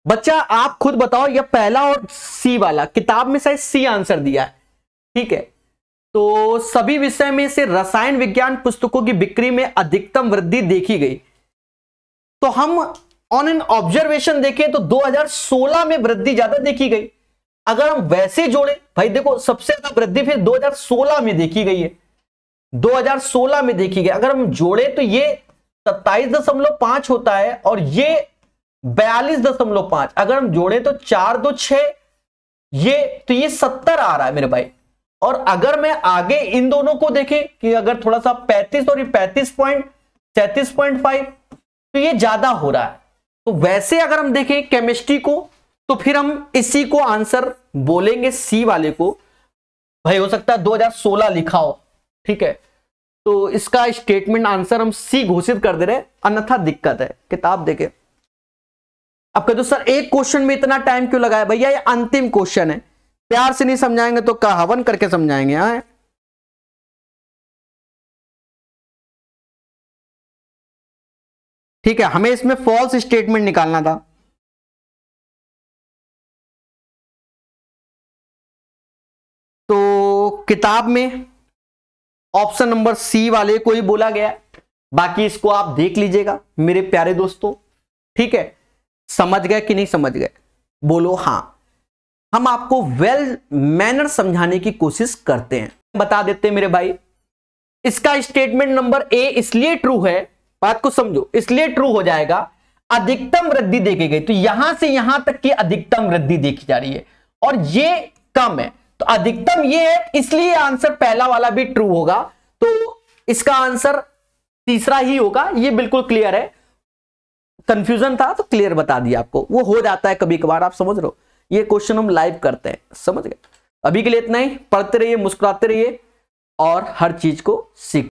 बच्चा आप खुद बताओ यह पहला और सी वाला किताब में शायद सी आंसर दिया है ठीक है तो सभी विषय में से रसायन विज्ञान पुस्तकों की बिक्री में अधिकतम वृद्धि देखी गई तो हम ऑन एन ऑब्जर्वेशन देखें तो 2016 में वृद्धि ज्यादा देखी गई अगर हम वैसे जोड़े भाई देखो सबसे ज्यादा वृद्धि फिर 2016 में देखी गई है 2016 में देखी गई अगर हम जोड़े तो ये सत्ताईस होता है और ये बयालीस दशमलव पांच अगर हम जोड़े तो चार दो छ ये तो ये सत्तर आ रहा है मेरे भाई और अगर मैं आगे इन दोनों को देखें कि अगर थोड़ा सा पैंतीस और ये पैंतीस पॉइंट सैतीस पॉइंट फाइव तो ये ज्यादा हो रहा है तो वैसे अगर हम देखें केमिस्ट्री को तो फिर हम इसी को आंसर बोलेंगे सी वाले को भाई हो सकता है 2016 लिखा हो ठीक है तो इसका स्टेटमेंट आंसर हम सी घोषित कर दे रहे अन्यथा दिक्कत है किताब देखें आपका जो सर एक क्वेश्चन में इतना टाइम क्यों लगाया भैया ये अंतिम क्वेश्चन है प्यार से नहीं समझाएंगे तो कहा हवन करके समझाएंगे हाँ ठीक है हमें इसमें फॉल्स स्टेटमेंट निकालना था तो किताब में ऑप्शन नंबर सी वाले को ही बोला गया बाकी इसको आप देख लीजिएगा मेरे प्यारे दोस्तों ठीक है समझ गए कि नहीं समझ गए बोलो हां हम आपको वेल मैनर समझाने की कोशिश करते हैं बता देते हैं मेरे भाई इसका स्टेटमेंट नंबर ए इसलिए ट्रू है बात को समझो इसलिए ट्रू हो जाएगा अधिकतम वृद्धि देखी गई तो यहां से यहां तक की अधिकतम वृद्धि देखी जा रही है और ये कम है तो अधिकतम ये है इसलिए आंसर पहला वाला भी ट्रू होगा तो इसका आंसर तीसरा ही होगा ये बिल्कुल क्लियर है कंफ्यूजन था तो क्लियर बता दिया आपको वो हो जाता है कभी कभार आप समझ रहे हो ये क्वेश्चन हम लाइव करते हैं समझ गए अभी के लिए इतना ही पढ़ते रहिए मुस्कुराते रहिए और हर चीज को सीख